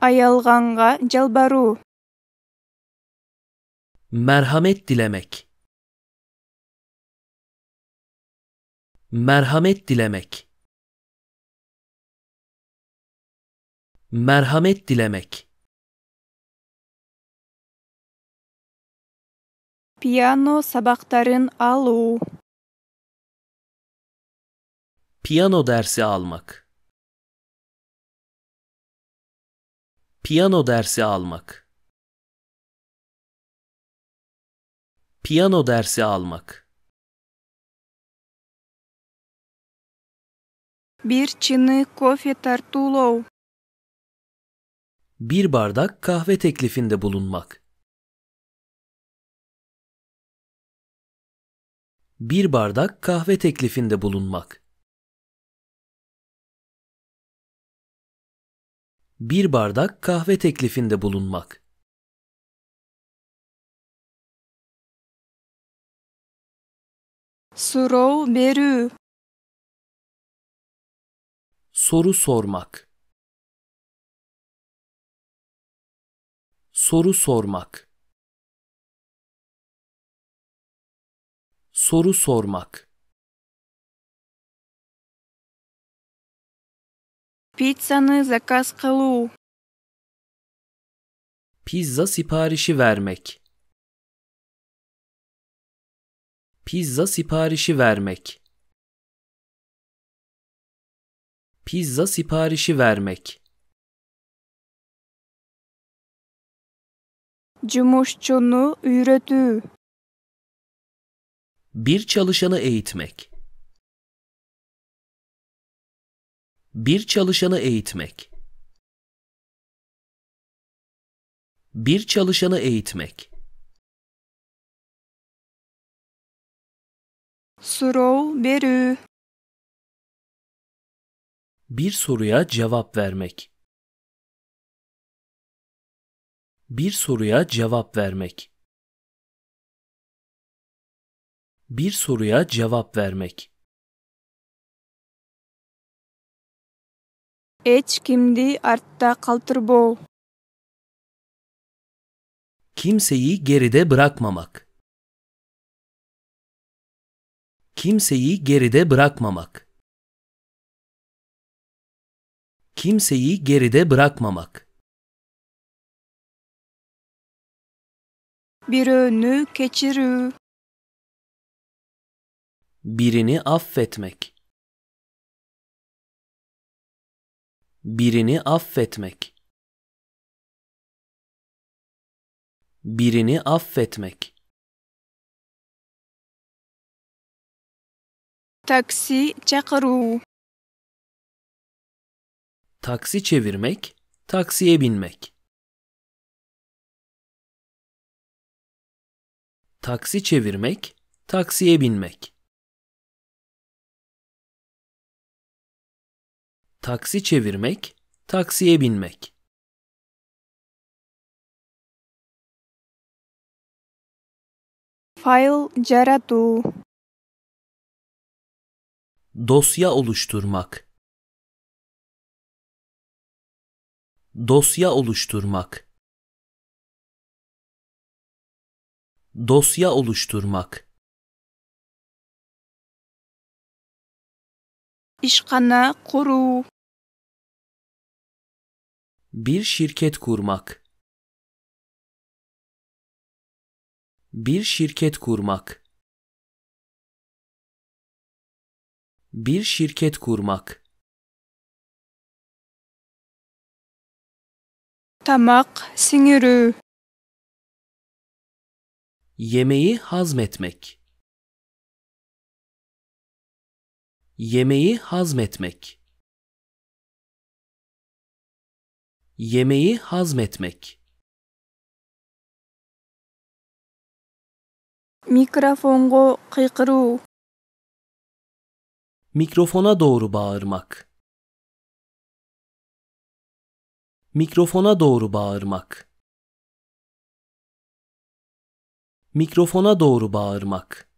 Ayalganğa жалбару. Merhamet dilemek. Merhamet dilemek. merhamet dilemek. Piyano sabahların alu. Piyano dersi almak. Piyano dersi almak. Piyano dersi almak. Bir çını kofe tartulov bir bardak kahve teklifinde bulunmak. Bir bardak kahve teklifinde bulunmak. Bir bardak kahve teklifinde bulunmak. Soru veru. Soru sormak. Soru sormak. Soru sormak. Pizzanı zakaz kalu. Pizza siparişi vermek. Pizza siparişi vermek. Pizza siparişi vermek. жұмысшыны үйрету bir çalışanı eğitmek bir çalışanı eğitmek bir çalışanı eğitmek soru berü bir soruya cevap vermek Bir soruya cevap vermek. Bir soruya cevap vermek. Эч kimdi артта калтырбоо. Kimseyi geride bırakmamak. Kimseyi geride bırakmamak. Kimseyi geride bırakmamak. Birini keçirü. Birini affetmek. Birini affetmek. Birini affetmek. Taksi çakırı. Taksi çevirmek, taksiye binmek. taksi çevirmek, taksiye binmek. Taksi çevirmek, taksiye binmek. Файл жарату. Dosya oluşturmak. Dosya oluşturmak. Dosya oluşturmak. İşkana kuru. Bir şirket kurmak. Bir şirket kurmak. Bir şirket kurmak. Tamak singürü. Yemeği hazmetmek. Yemeği hazmetmek. Yemeği hazmetmek. mikrofonu kıykırı. Mikrofona doğru bağırmak. Mikrofona doğru bağırmak. mikrofona doğru bağırmak.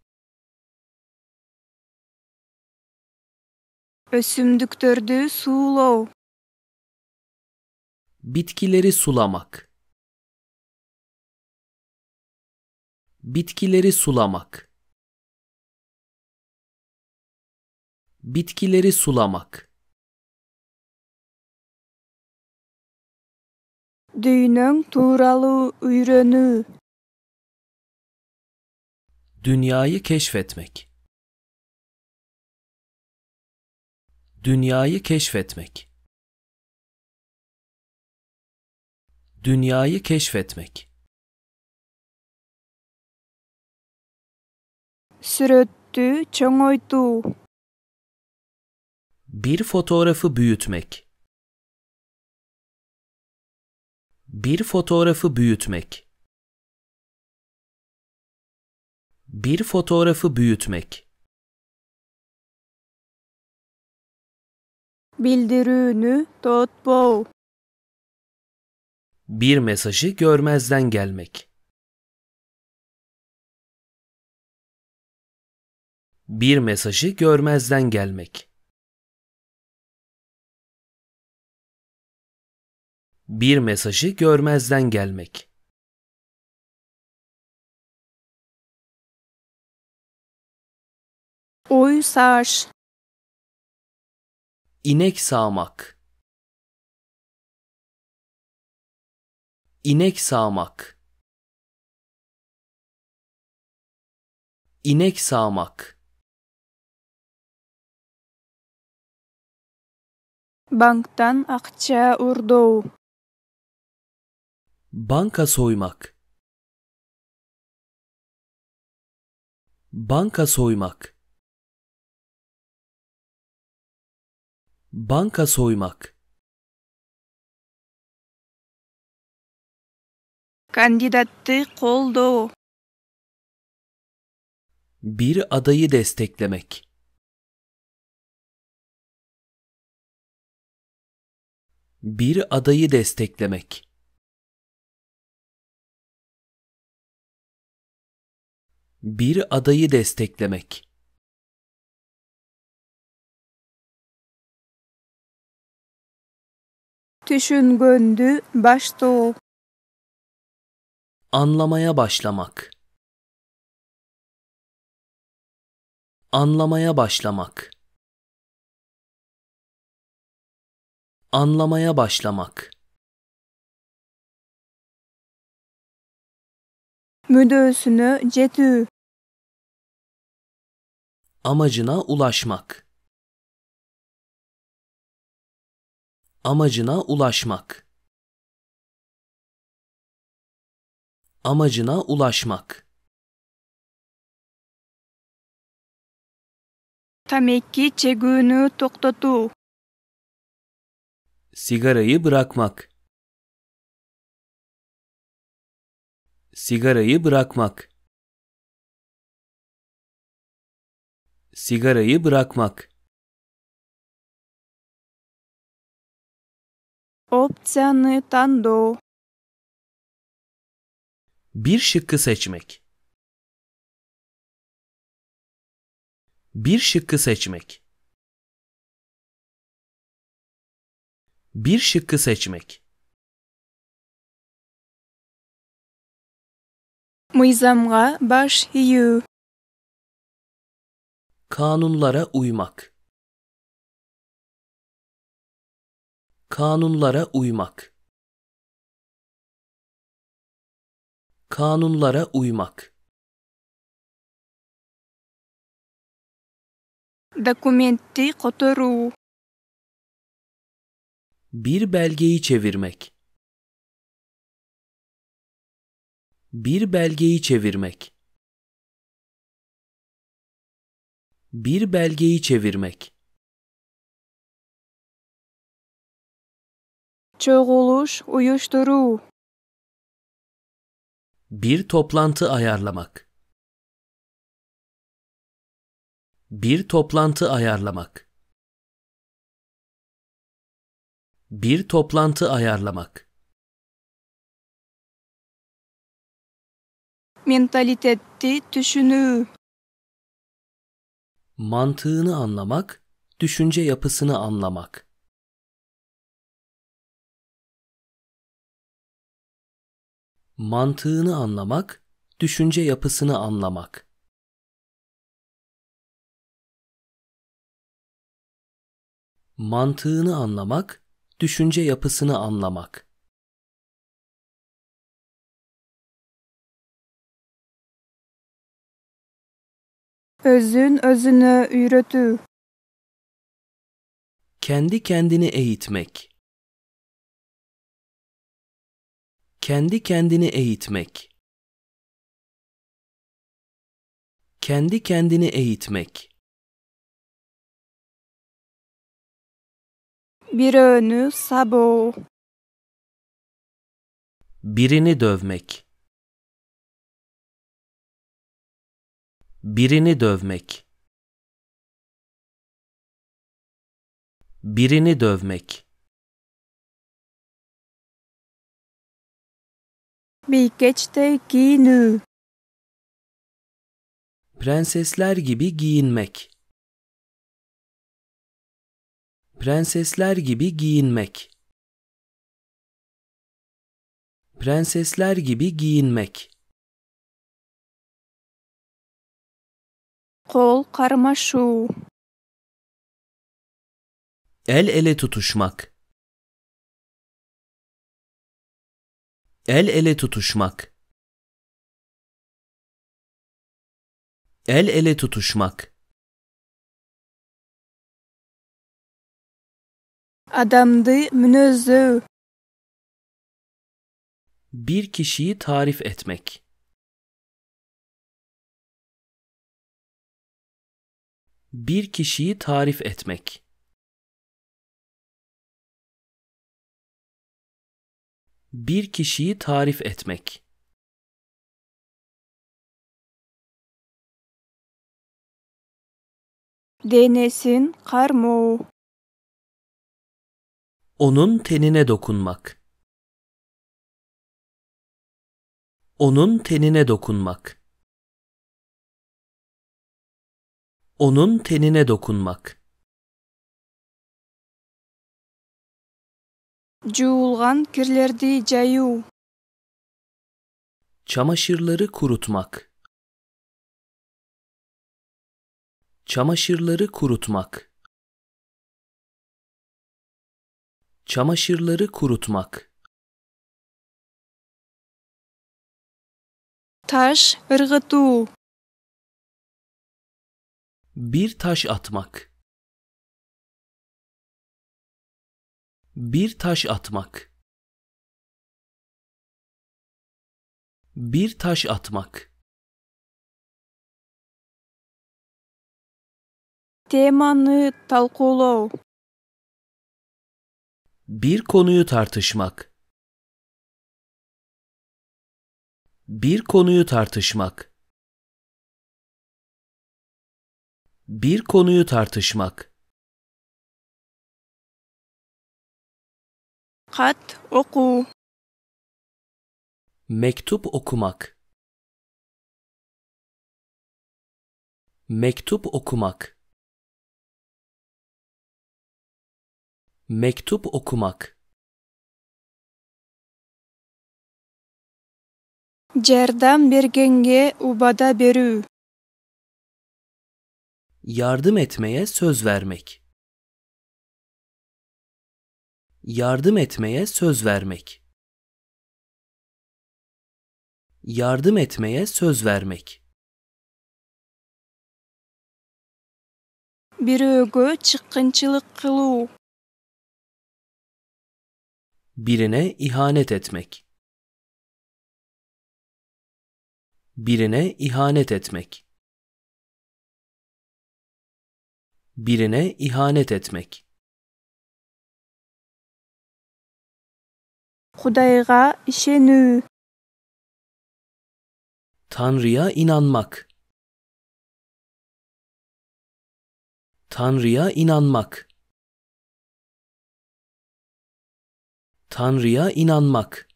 Ösümdüktörde suğulov. Bitkileri sulamak. Bitkileri sulamak. Bitkileri sulamak. Düğünün turalı ürünü. Dünyayı keşfetmek. Dünyayı keşfetmek. Dünyayı keşfetmek. Süröttü, çoğoydu. Bir fotoğrafı büyütmek. Bir fotoğrafı büyütmek. Bir fotoğrafı büyütmek. Bildirüğünü dotbo. Bir mesajı görmezden gelmek. Bir mesajı görmezden gelmek. Bir mesajı görmezden gelmek. Oy sağar. İnek sağmak. İnek sağmak. İnek sağmak. Banktan akça urdu. Banka soymak. Banka soymak. Banka soymak. Kandidatı koldo. Bir adayı desteklemek. Bir adayı desteklemek. Bir adayı desteklemek. kışın göndü başta o. Anlamaya başlamak. Anlamaya başlamak. Anlamaya başlamak. Müdösünü cedü. Amacına ulaşmak. amacına ulaşmak amacına ulaşmak Tameki çegünü toktotu. Sigarayı bırakmak Sigarayı bırakmak Sigarayı bırakmak Opțiyanı tando. Bir şıkkı seçmek. Bir şıkkı seçmek. Bir şıkkı seçmek. Мыйзамга баш ийүү. Kanunlara uymak. Kanunlara uymak. Kanunlara uymak. Документи котору. Bir belgeyi çevirmek. Bir belgeyi çevirmek. Bir belgeyi çevirmek. Çoğuluş, uyuşturu. Bir toplantı ayarlamak. Bir toplantı ayarlamak. Bir toplantı ayarlamak. Mentaliteti düşünü. Mantığını anlamak, düşünce yapısını anlamak. mantığını anlamak, düşünce yapısını anlamak. Mantığını anlamak, düşünce yapısını anlamak. Özün özünü üretü. Kendi kendini eğitmek. Kendi kendini eğitmek. Kendi kendini eğitmek. Birini sabo, Birini dövmek. Birini dövmek. Birini dövmek. Bir geçte giyinü. Prensesler gibi giyinmek. Prensesler gibi giyinmek. Prensesler gibi giyinmek. Kol karmaşu. El ele tutuşmak. El ele tutuşmak. El ele tutuşmak. Adamdı münözü. Bir kişiyi tarif etmek. Bir kişiyi tarif etmek. bir kişiyi tarif etmek. Denesin karmo. Onun tenine dokunmak. Onun tenine dokunmak. Onun tenine dokunmak. Жуулган кирлерди жаюу. Çamaşırları kurutmak. Çamaşırları kurutmak. Çamaşırları kurutmak. Taş ırgıtu. Bir taş atmak. Bir taş atmak. Bir taş atmak. テーマの талқылау. Bir konuyu tartışmak. Bir konuyu tartışmak. Bir konuyu tartışmak. Kat oku. Mektup okumak. Mektup okumak. Mektup okumak. Жердам бергенге убада берүү. Yardım etmeye söz vermek yardım etmeye söz vermek yardım etmeye söz vermek bir бирөөгө чыккынчылык кылуу birine ihanet etmek birine ihanet etmek birine ihanet etmek Худайга ишенүү. Tanrı'ya inanmak. Tanrı'ya inanmak. Tanrı'ya inanmak.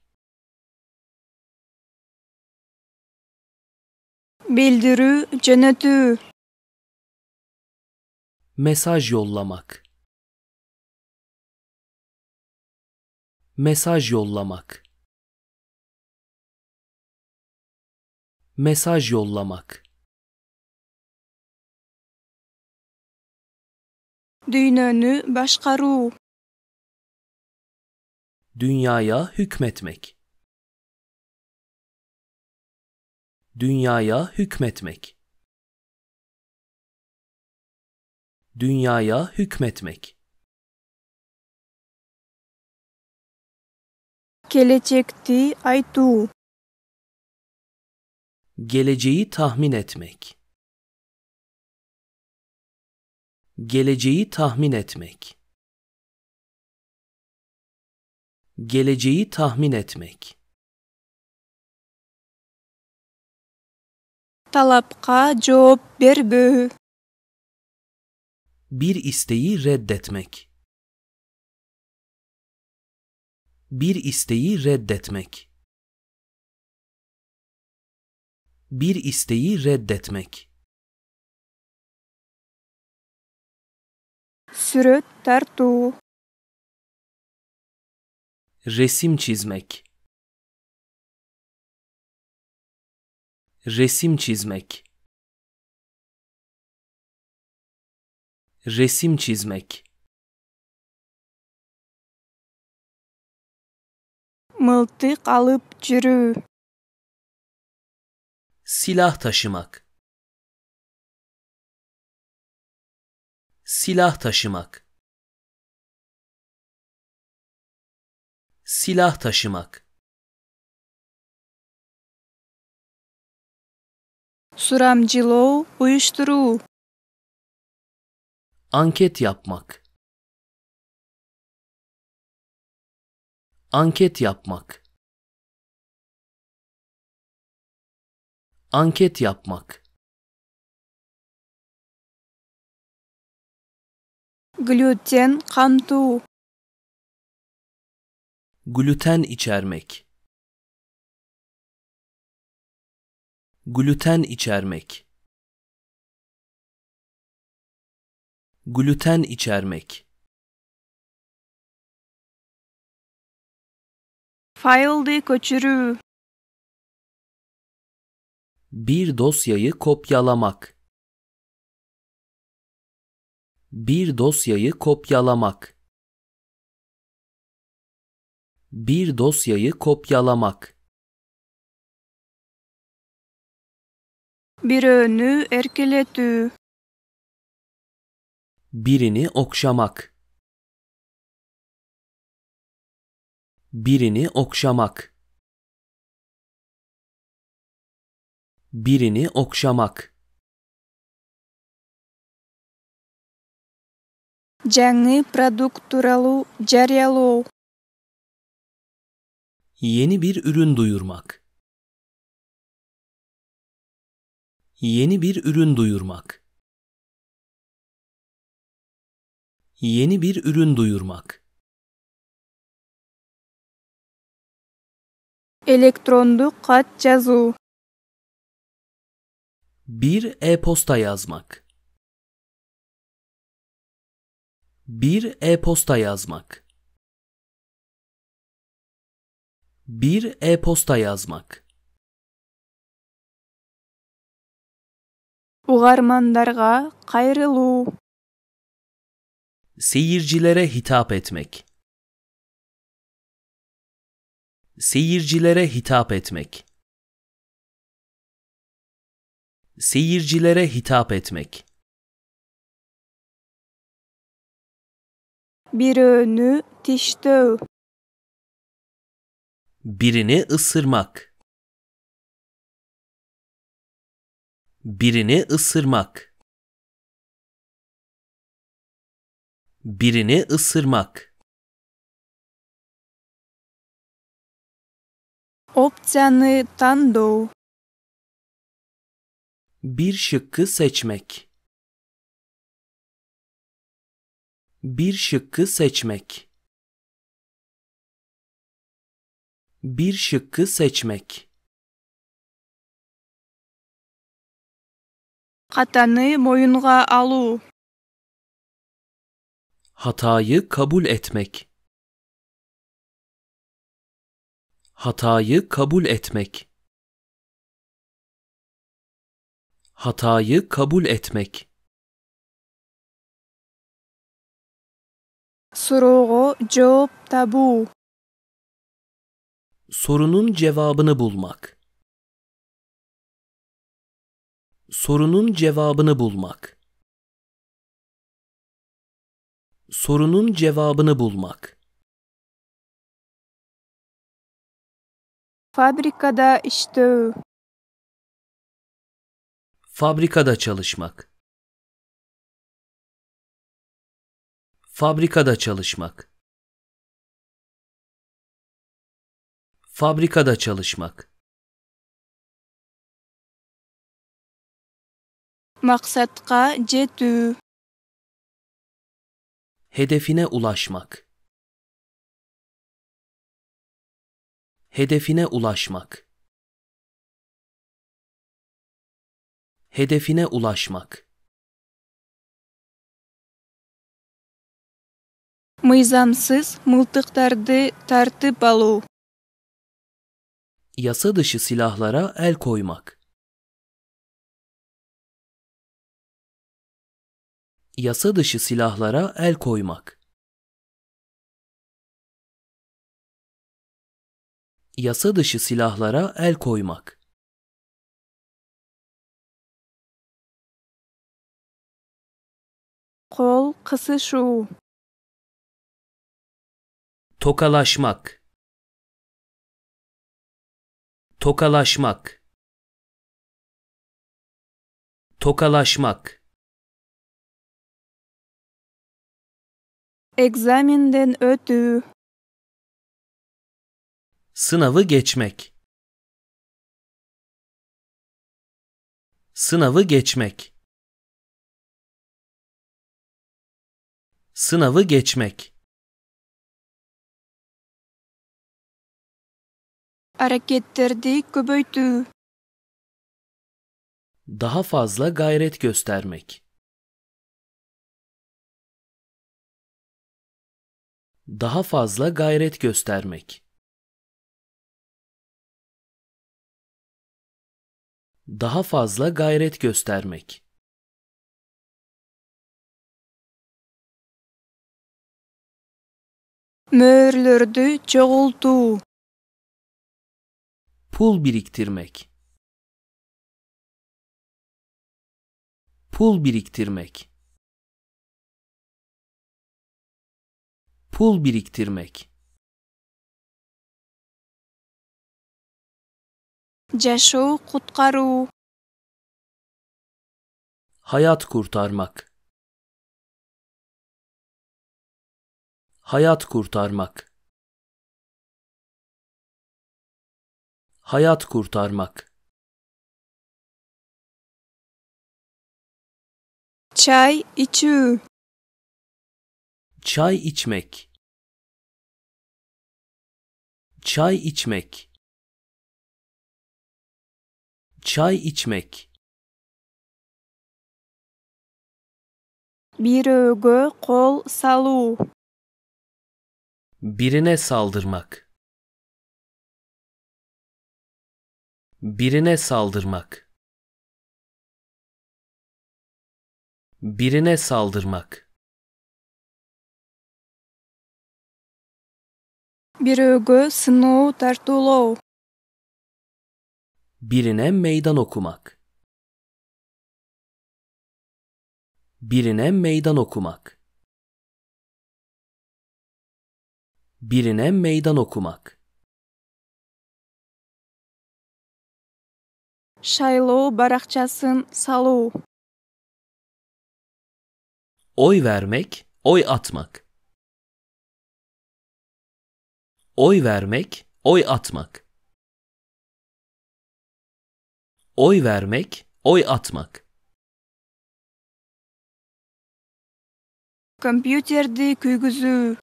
Bildirü, cennetü. Mesaj yollamak. Mesaj yollamak. Mesaj yollamak. Dünyayı başkaru. Dünyaya hükmetmek. Dünyaya hükmetmek. Dünyaya hükmetmek. Gelecekti aydu. Geleceği tahmin etmek. Geleceği tahmin etmek. Geleceği tahmin etmek. Talapka cevap berbö. Bir isteği reddetmek. bir isteği reddetmek. Bir isteği reddetmek. Sürü tartu. Resim çizmek. Resim çizmek. Resim çizmek. мылтык alıp жүрүү silah taşımak silah taşımak silah taşımak сурамжылоо уюштуруу Anket yapmak Anket yapmak. Anket yapmak. Gluten kamtu. Gluten içermek. Gluten içermek. Gluten içermek. Faildi kaçırı. Bir dosyayı kopyalamak. Bir dosyayı kopyalamak. Bir dosyayı kopyalamak. Bir Birini erkeletü. Birini okşamak. birini okşamak birini okşamak Жаңы продукт туралы жариялоо. Yeni bir ürün duyurmak. Yeni bir ürün duyurmak. Yeni bir ürün duyurmak. Elektronlu kat cazu. Bir e-posta yazmak. Bir e-posta yazmak. Bir e-posta yazmak. Ugarmandarga kayrıluu. Seyircilere hitap etmek. Seyircilere hitap etmek. Seyircilere hitap etmek. Birini tiştöv. Birini ısırmak. Birini ısırmak. Birini ısırmak. Opțiyanı tandou. Bir şıkkı seçmek. Bir şıkkı seçmek. Bir şıkkı seçmek. Hatanı boyunga alu. Hatayı kabul etmek. Hatayı kabul etmek. Hatayı kabul etmek. Soruğu жооп табуу. Sorunun cevabını bulmak. Sorunun cevabını bulmak. Sorunun cevabını bulmak. Fabrikada iştö. Fabrikada çalışmak. Fabrikada çalışmak. Fabrikada çalışmak. Maksatka jetü. Hedefine ulaşmak. Hedefine ulaşmak. Hedefine ulaşmak. Мыйзамсыз мылтыктарды тартып balu, Yasa dışı silahlara el koymak. Yasa dışı silahlara el koymak. yasa dışı silahlara el koymak. Kol kısışu. Tokalaşmak. Tokalaşmak. Tokalaşmak. Egzaminden ötü. Sınavı geçmek. Sınavı geçmek. Sınavı geçmek. Hareketlerdi көбөйтүү. Daha fazla gayret göstermek. Daha fazla gayret göstermek. daha fazla gayret göstermek. Möğürlürdü çoğuldu. Pul biriktirmek. Pul biriktirmek. Pul biriktirmek. Cəşov qutqaru Hayat kurtarmak Hayat kurtarmak Hayat kurtarmak Çay içü Çay içmek Çay içmek Çay içmek. bir Bireöge kol salu. Birine saldırmak. Birine saldırmak. Birine saldırmak. bir Bireöge sınıv tartulov birine meydan okumak birine meydan okumak birine meydan okumak Şaylo barakçasın салуу oy vermek oy atmak oy vermek oy atmak oy vermek, oy atmak. Компьютерді күйгізу.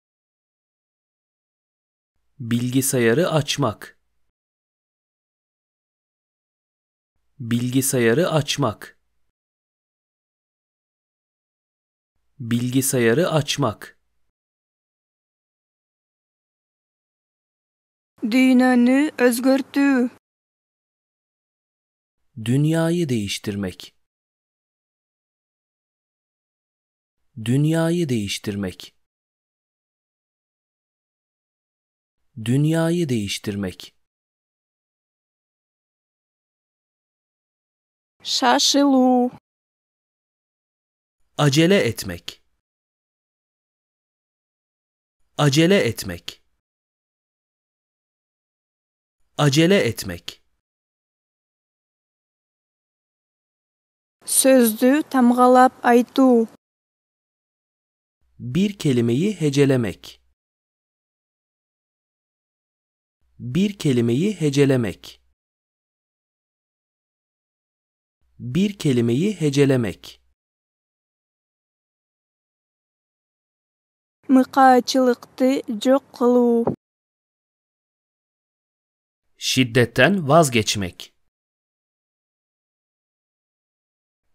Bilgisayarı açmak. Bilgisayarı açmak. Bilgisayarı açmak. Düğününü özgürtü. Dünyayı değiştirmek. Dünyayı değiştirmek. Dünyayı değiştirmek. Şaşılu. Acele etmek. Acele etmek. Acele etmek. Sözdü tamgalap aytu. Bir kelimeyi hecelemek. Bir kelimeyi hecelemek. Bir kelimeyi hecelemek. Mıkaçılıktı çok kılu. Şiddetten vazgeçmek.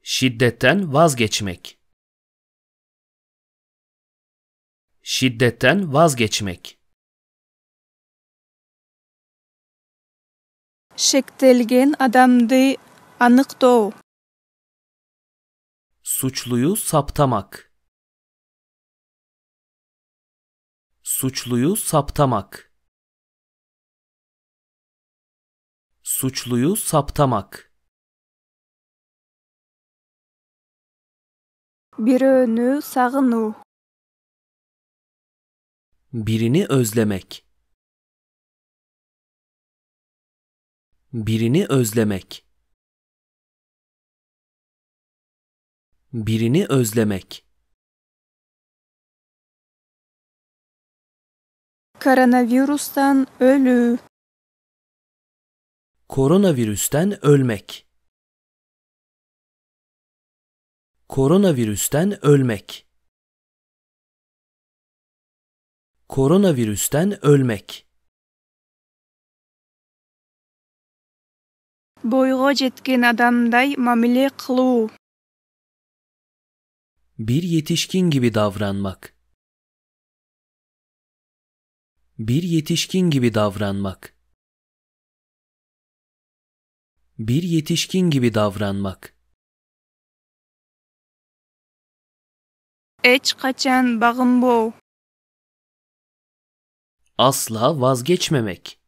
Şiddetten vazgeçmek. Şiddetten vazgeçmek. Şektelgen adamdı anık doğu. Suçluyu saptamak. Suçluyu saptamak. Suçluyu saptamak. Birini sağınu. Birini özlemek. Birini özlemek. Birini özlemek. Koronavirüsten ölü. Koronavirüsten ölmek. Koronavirüsten ölmek. Koronavirüsten ölmek. Бойго жеткен адамдай мамиле кылуу. Bir yetişkin gibi davranmak. Bir yetişkin gibi davranmak. Bir yetişkin gibi davranmak. Eç Hech qachon bag'inbov. Asla vazgeçmemek.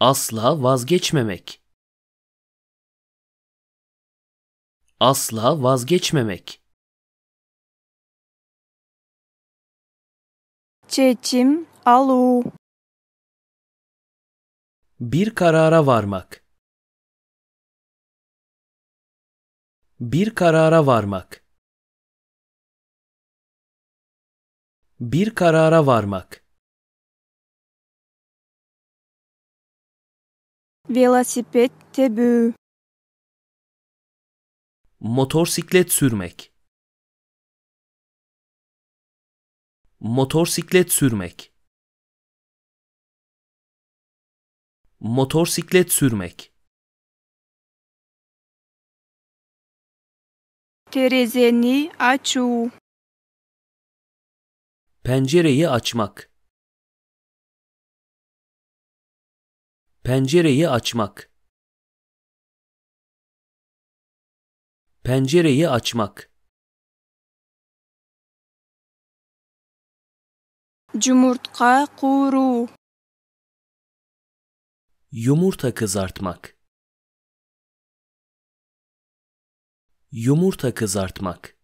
Asla vazgeçmemek. Asla vazgeçmemek. Çeçim alu. Bir karara varmak. Bir karara varmak. Bir karara varmak. Velosiped tebü. Motorsiklet sürmek. Motorsiklet sürmek. Motorsiklet sürmek. Terezeni açu. Pencereyi açmak. Pencereyi açmak. Pencereyi açmak. Cumurtka kuru. Yumurta kızartmak. Yumurta kızartmak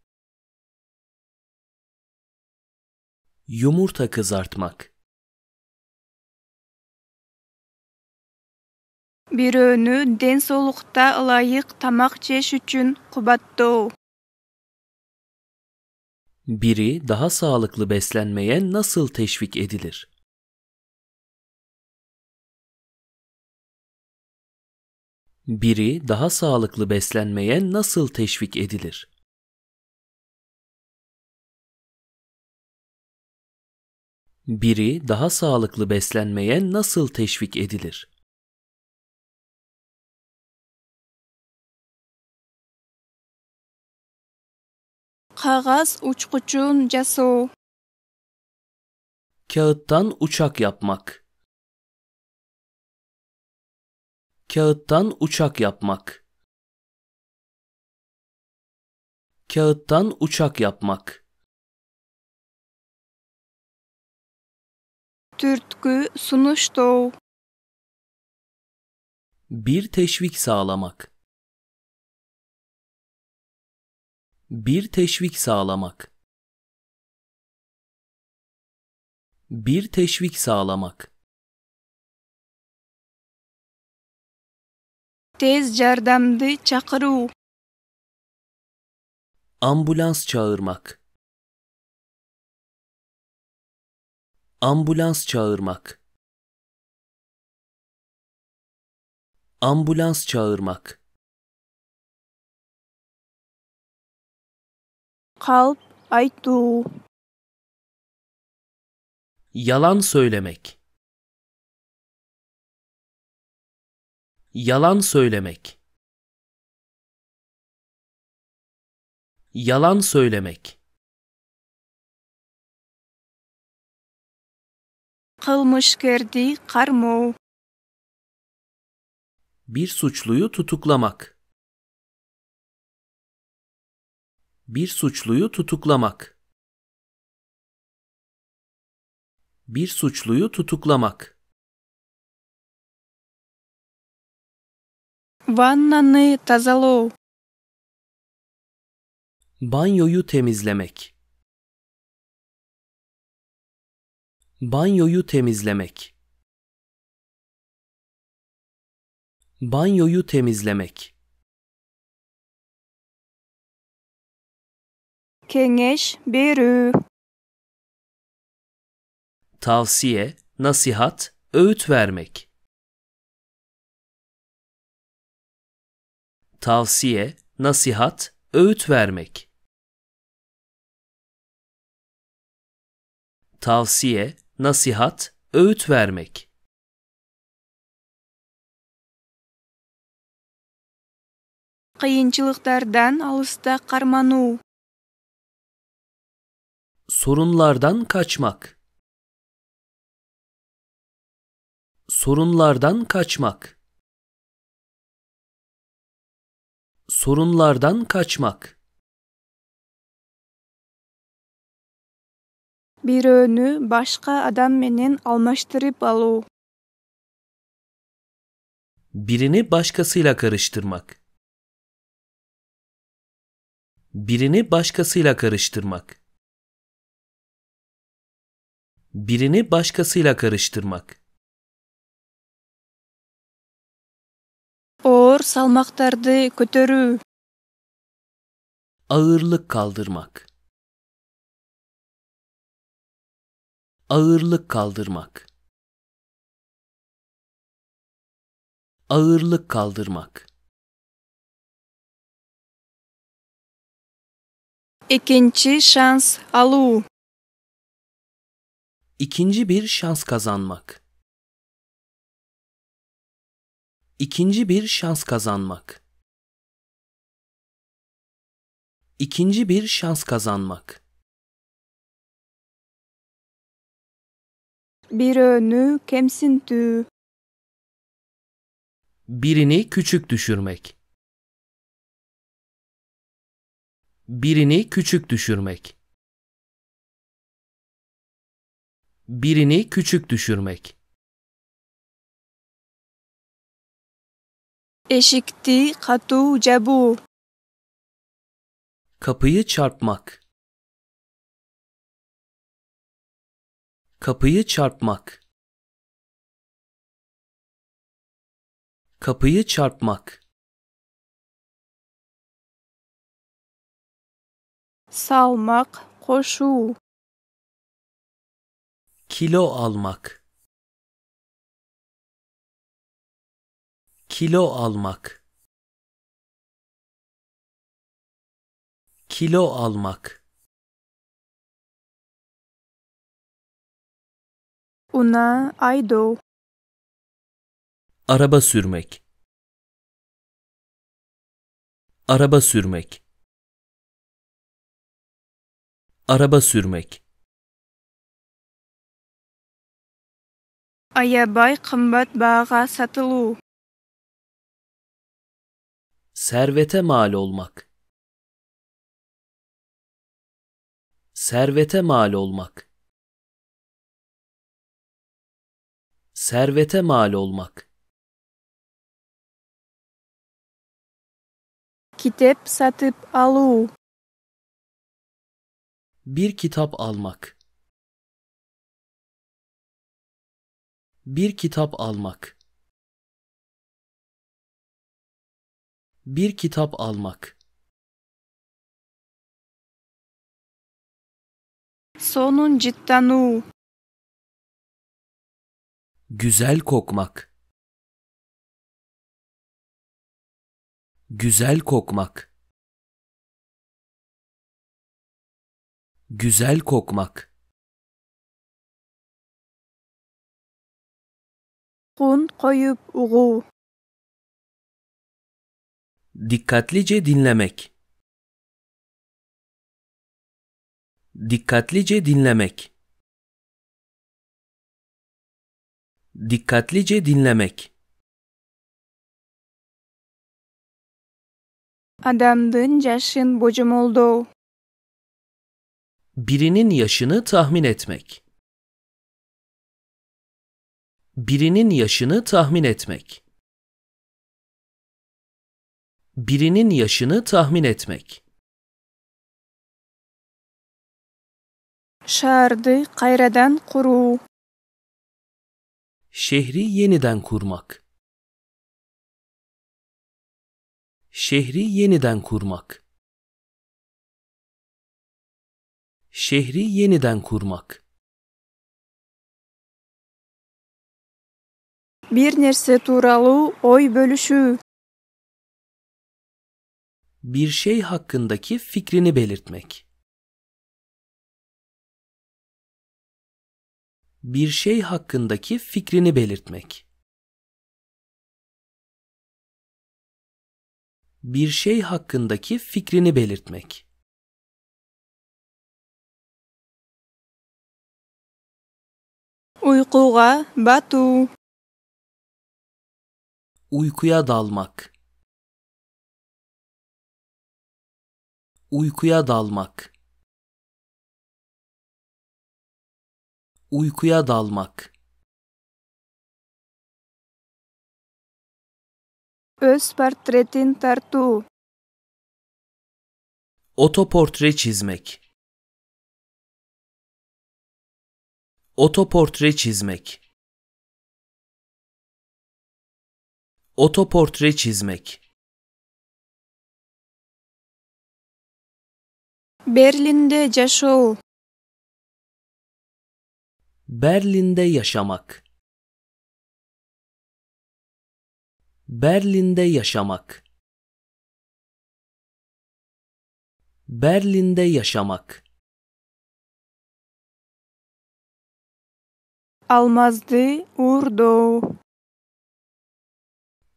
Yumurta kızartmak Бирөөнү ден соолукта ылайык тамак жеш үчүн кубаттоо. Biri daha sağlıklı beslenmeye nasıl teşvik edilir? Biri daha sağlıklı beslenmeye nasıl teşvik edilir? Biri daha sağlıklı beslenmeye nasıl teşvik edilir? Qog'oz uchquchun jasu. Kağıttan uçak yapmak. Kağıttan uçak yapmak. Kağıttan uçak yapmak. Türkü sunuştu. Bir teşvik sağlamak. Bir teşvik sağlamak. Bir teşvik sağlamak. tez жардамды чакыруу ambulans çağırmak ambulans çağırmak ambulans çağırmak kalp aytуу yalan söylemek Yalan söylemek. Yalan söylemek. Kılmışgerdi karmo. Bir suçluyu tutuklamak. Bir suçluyu tutuklamak. Bir suçluyu tutuklamak. Vannanı tazalo. Banyoyu temizlemek. Banyoyu temizlemek. Banyoyu temizlemek. Kengeş beru. Tavsiye, nasihat, öğüt vermek. tavsiye, nasihat, öğüt vermek. Tavsiye, nasihat, öğüt vermek. Kıyınçılıklardan alısta karmanu. Sorunlardan kaçmak. Sorunlardan kaçmak. sorunlardan kaçmak. Bir önü başka adam menen almaştırıp aluu. Birini başkasıyla karıştırmak. Birini başkasıyla karıştırmak. Birini başkasıyla karıştırmak. ağır salmaktardı kötörü. Ağırlık kaldırmak. Ağırlık kaldırmak. Ağırlık kaldırmak. İkinci şans alu. İkinci bir şans kazanmak. İkinci bir şans kazanmak. İkinci bir şans kazanmak. Birini kemsintü. Birini küçük düşürmek. Birini küçük düşürmek. Birini küçük düşürmek. Eşikti katu cebu. Kapıyı çarpmak. Kapıyı çarpmak. Kapıyı çarpmak. Salmak, koşu. Kilo almak. kilo almak kilo almak Una aido. Araba sürmek. Araba sürmek. Araba sürmek. Ayabay qimmat bağa satilu. Servete mal olmak. Servete mal olmak. Servete mal olmak. Kitap satıp alu. Bir kitap almak. Bir kitap almak. Bir kitap almak. Sonun cidden u. Güzel kokmak. Güzel kokmak. Güzel kokmak. Kun koyup uğu. Dikkatlice dinlemek. Dikkatlice dinlemek. Dikkatlice dinlemek. Adamın Адамдын жашын oldu. Birinin yaşını tahmin etmek. Birinin yaşını tahmin etmek birinin yaşını tahmin etmek. Şardı kayradan kuru. Şehri yeniden kurmak. Şehri yeniden kurmak. Şehri yeniden kurmak. Bir nerse turalı oy bölüşü bir şey hakkındaki fikrini belirtmek. Bir şey hakkındaki fikrini belirtmek. Bir şey hakkındaki fikrini belirtmek. Uykuya batu. Uykuya dalmak. uykuya dalmak uykuya dalmak Öz portretin tartu otoportre çizmek otoportre çizmek otoportre çizmek Berlin'de жашоо. Berlin'de yaşamak. Berlin'de yaşamak. Berlin'de yaşamak. Almazdı urdo.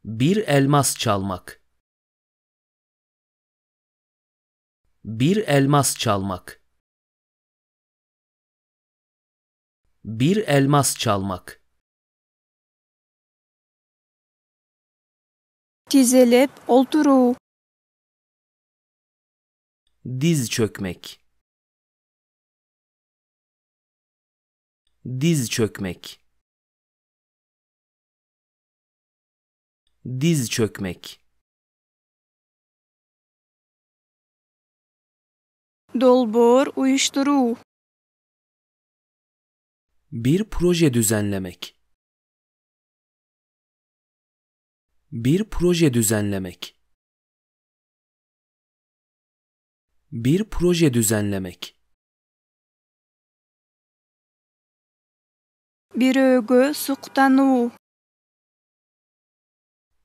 Bir elmas çalmak. Bir elmas çalmak. Bir elmas çalmak. dizelip oturuğu. Diz çökmek. Diz çökmek. Diz çökmek. Dolbor uyuşturuğu. Bir proje düzenlemek. Bir proje düzenlemek. Bir proje düzenlemek. Bir ögü suktanu.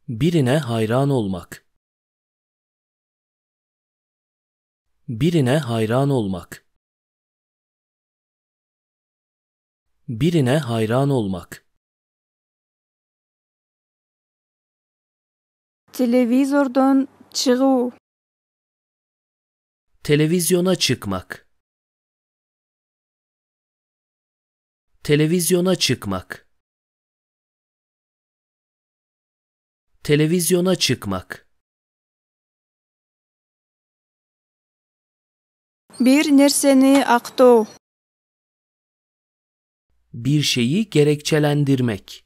Birine hayran olmak. Birine hayran olmak. Birine hayran olmak. Televizordan çığı. Televizyona çıkmak. Televizyona çıkmak. Televizyona çıkmak. Bir nerseni akto. Bir şeyi gerekçelendirmek.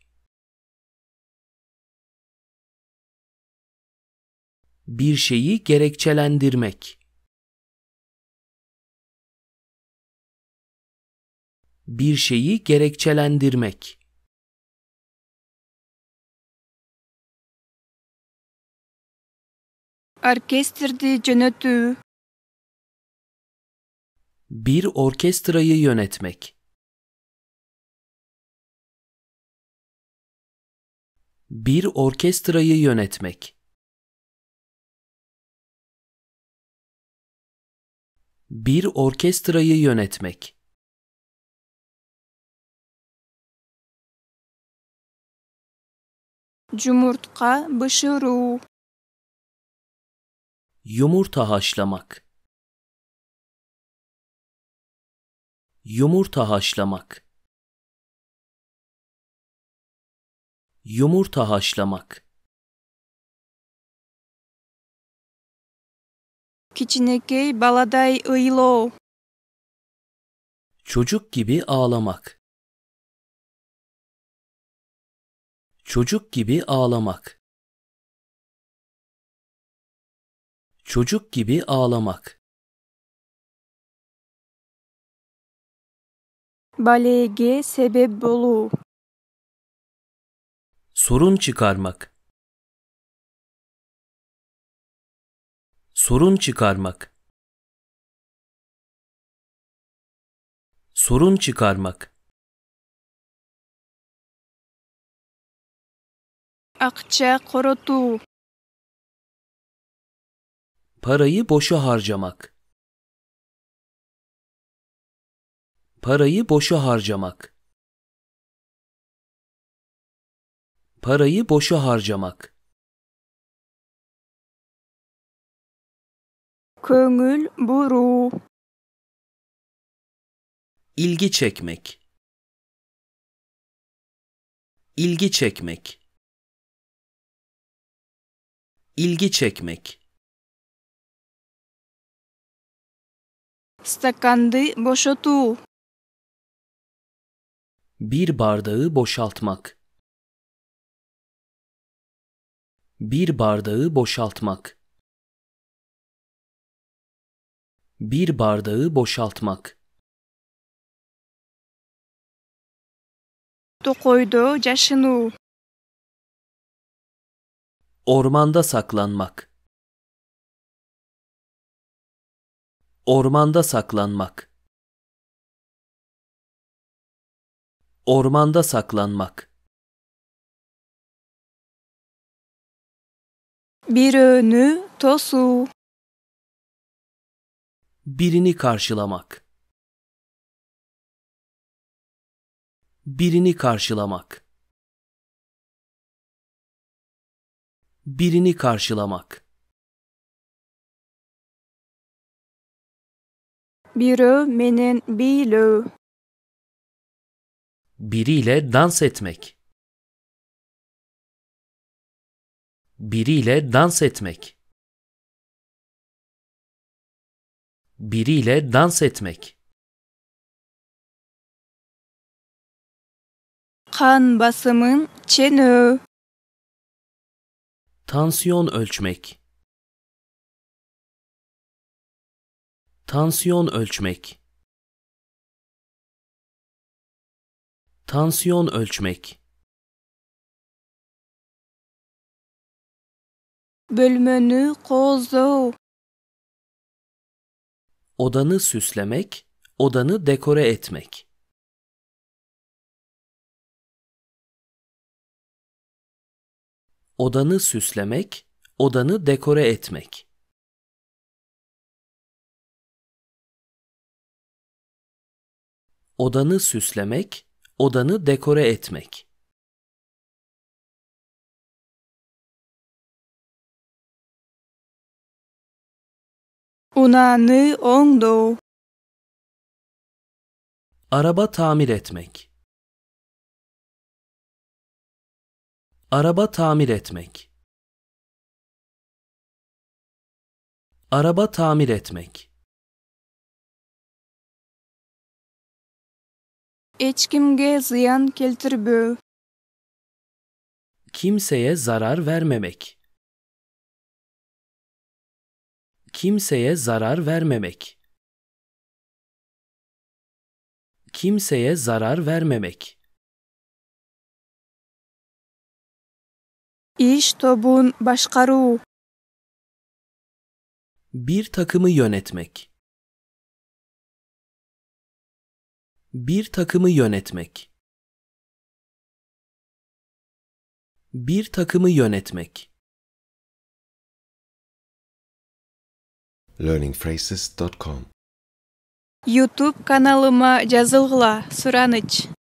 Bir şeyi gerekçelendirmek. bir şeyi gerekçelendirmek. Orkestrdi yönetü bir orkestrayı yönetmek. Bir orkestrayı yönetmek. Bir orkestrayı yönetmek. Cumurtka bışırı. Yumurta haşlamak. Yumurta haşlamak Yumurta haşlamak Kiçinekey baladay ıylo Çocuk gibi ağlamak Çocuk gibi ağlamak Çocuk gibi ağlamak balege sebep bolu. Sorun çıkarmak. Sorun çıkarmak. Sorun çıkarmak. Akça korotu. Parayı boşa harcamak. Parayı boşa harcamak. Parayı boşa harcamak. Köngül buru. İlgi çekmek. İlgi çekmek. İlgi çekmek. Stakandı boşotu. Bir bardağı boşaltmak. Bir bardağı boşaltmak. Bir bardağı boşaltmak. Tu koydu caşını. Ormanda saklanmak. Ormanda saklanmak. Ormanda saklanmak. Bir önü tosu. Birini karşılamak. Birini karşılamak. Birini karşılamak. Biri menin biri biriyle dans etmek biriyle dans etmek biriyle dans etmek kan basımın çenö tansiyon ölçmek tansiyon ölçmek Tansiyon ölçmek. Bölmeni kozu. Odanı süslemek, odanı dekore etmek. Odanı süslemek, odanı dekore etmek. Odanı süslemek, Odanı dekore etmek. Unanı ondo. Araba tamir etmek. Araba tamir etmek. Araba tamir etmek. Echkimge ziyan keltirbö. Kimseye zarar vermemek. Kimseye zarar vermemek. Kimseye zarar vermemek. İş tobun başkaru. Bir takımı yönetmek. Bir takımı yönetmek. Bir takımı yönetmek. learningphrases.com YouTube kanalıma жазылғыла, сұраныч.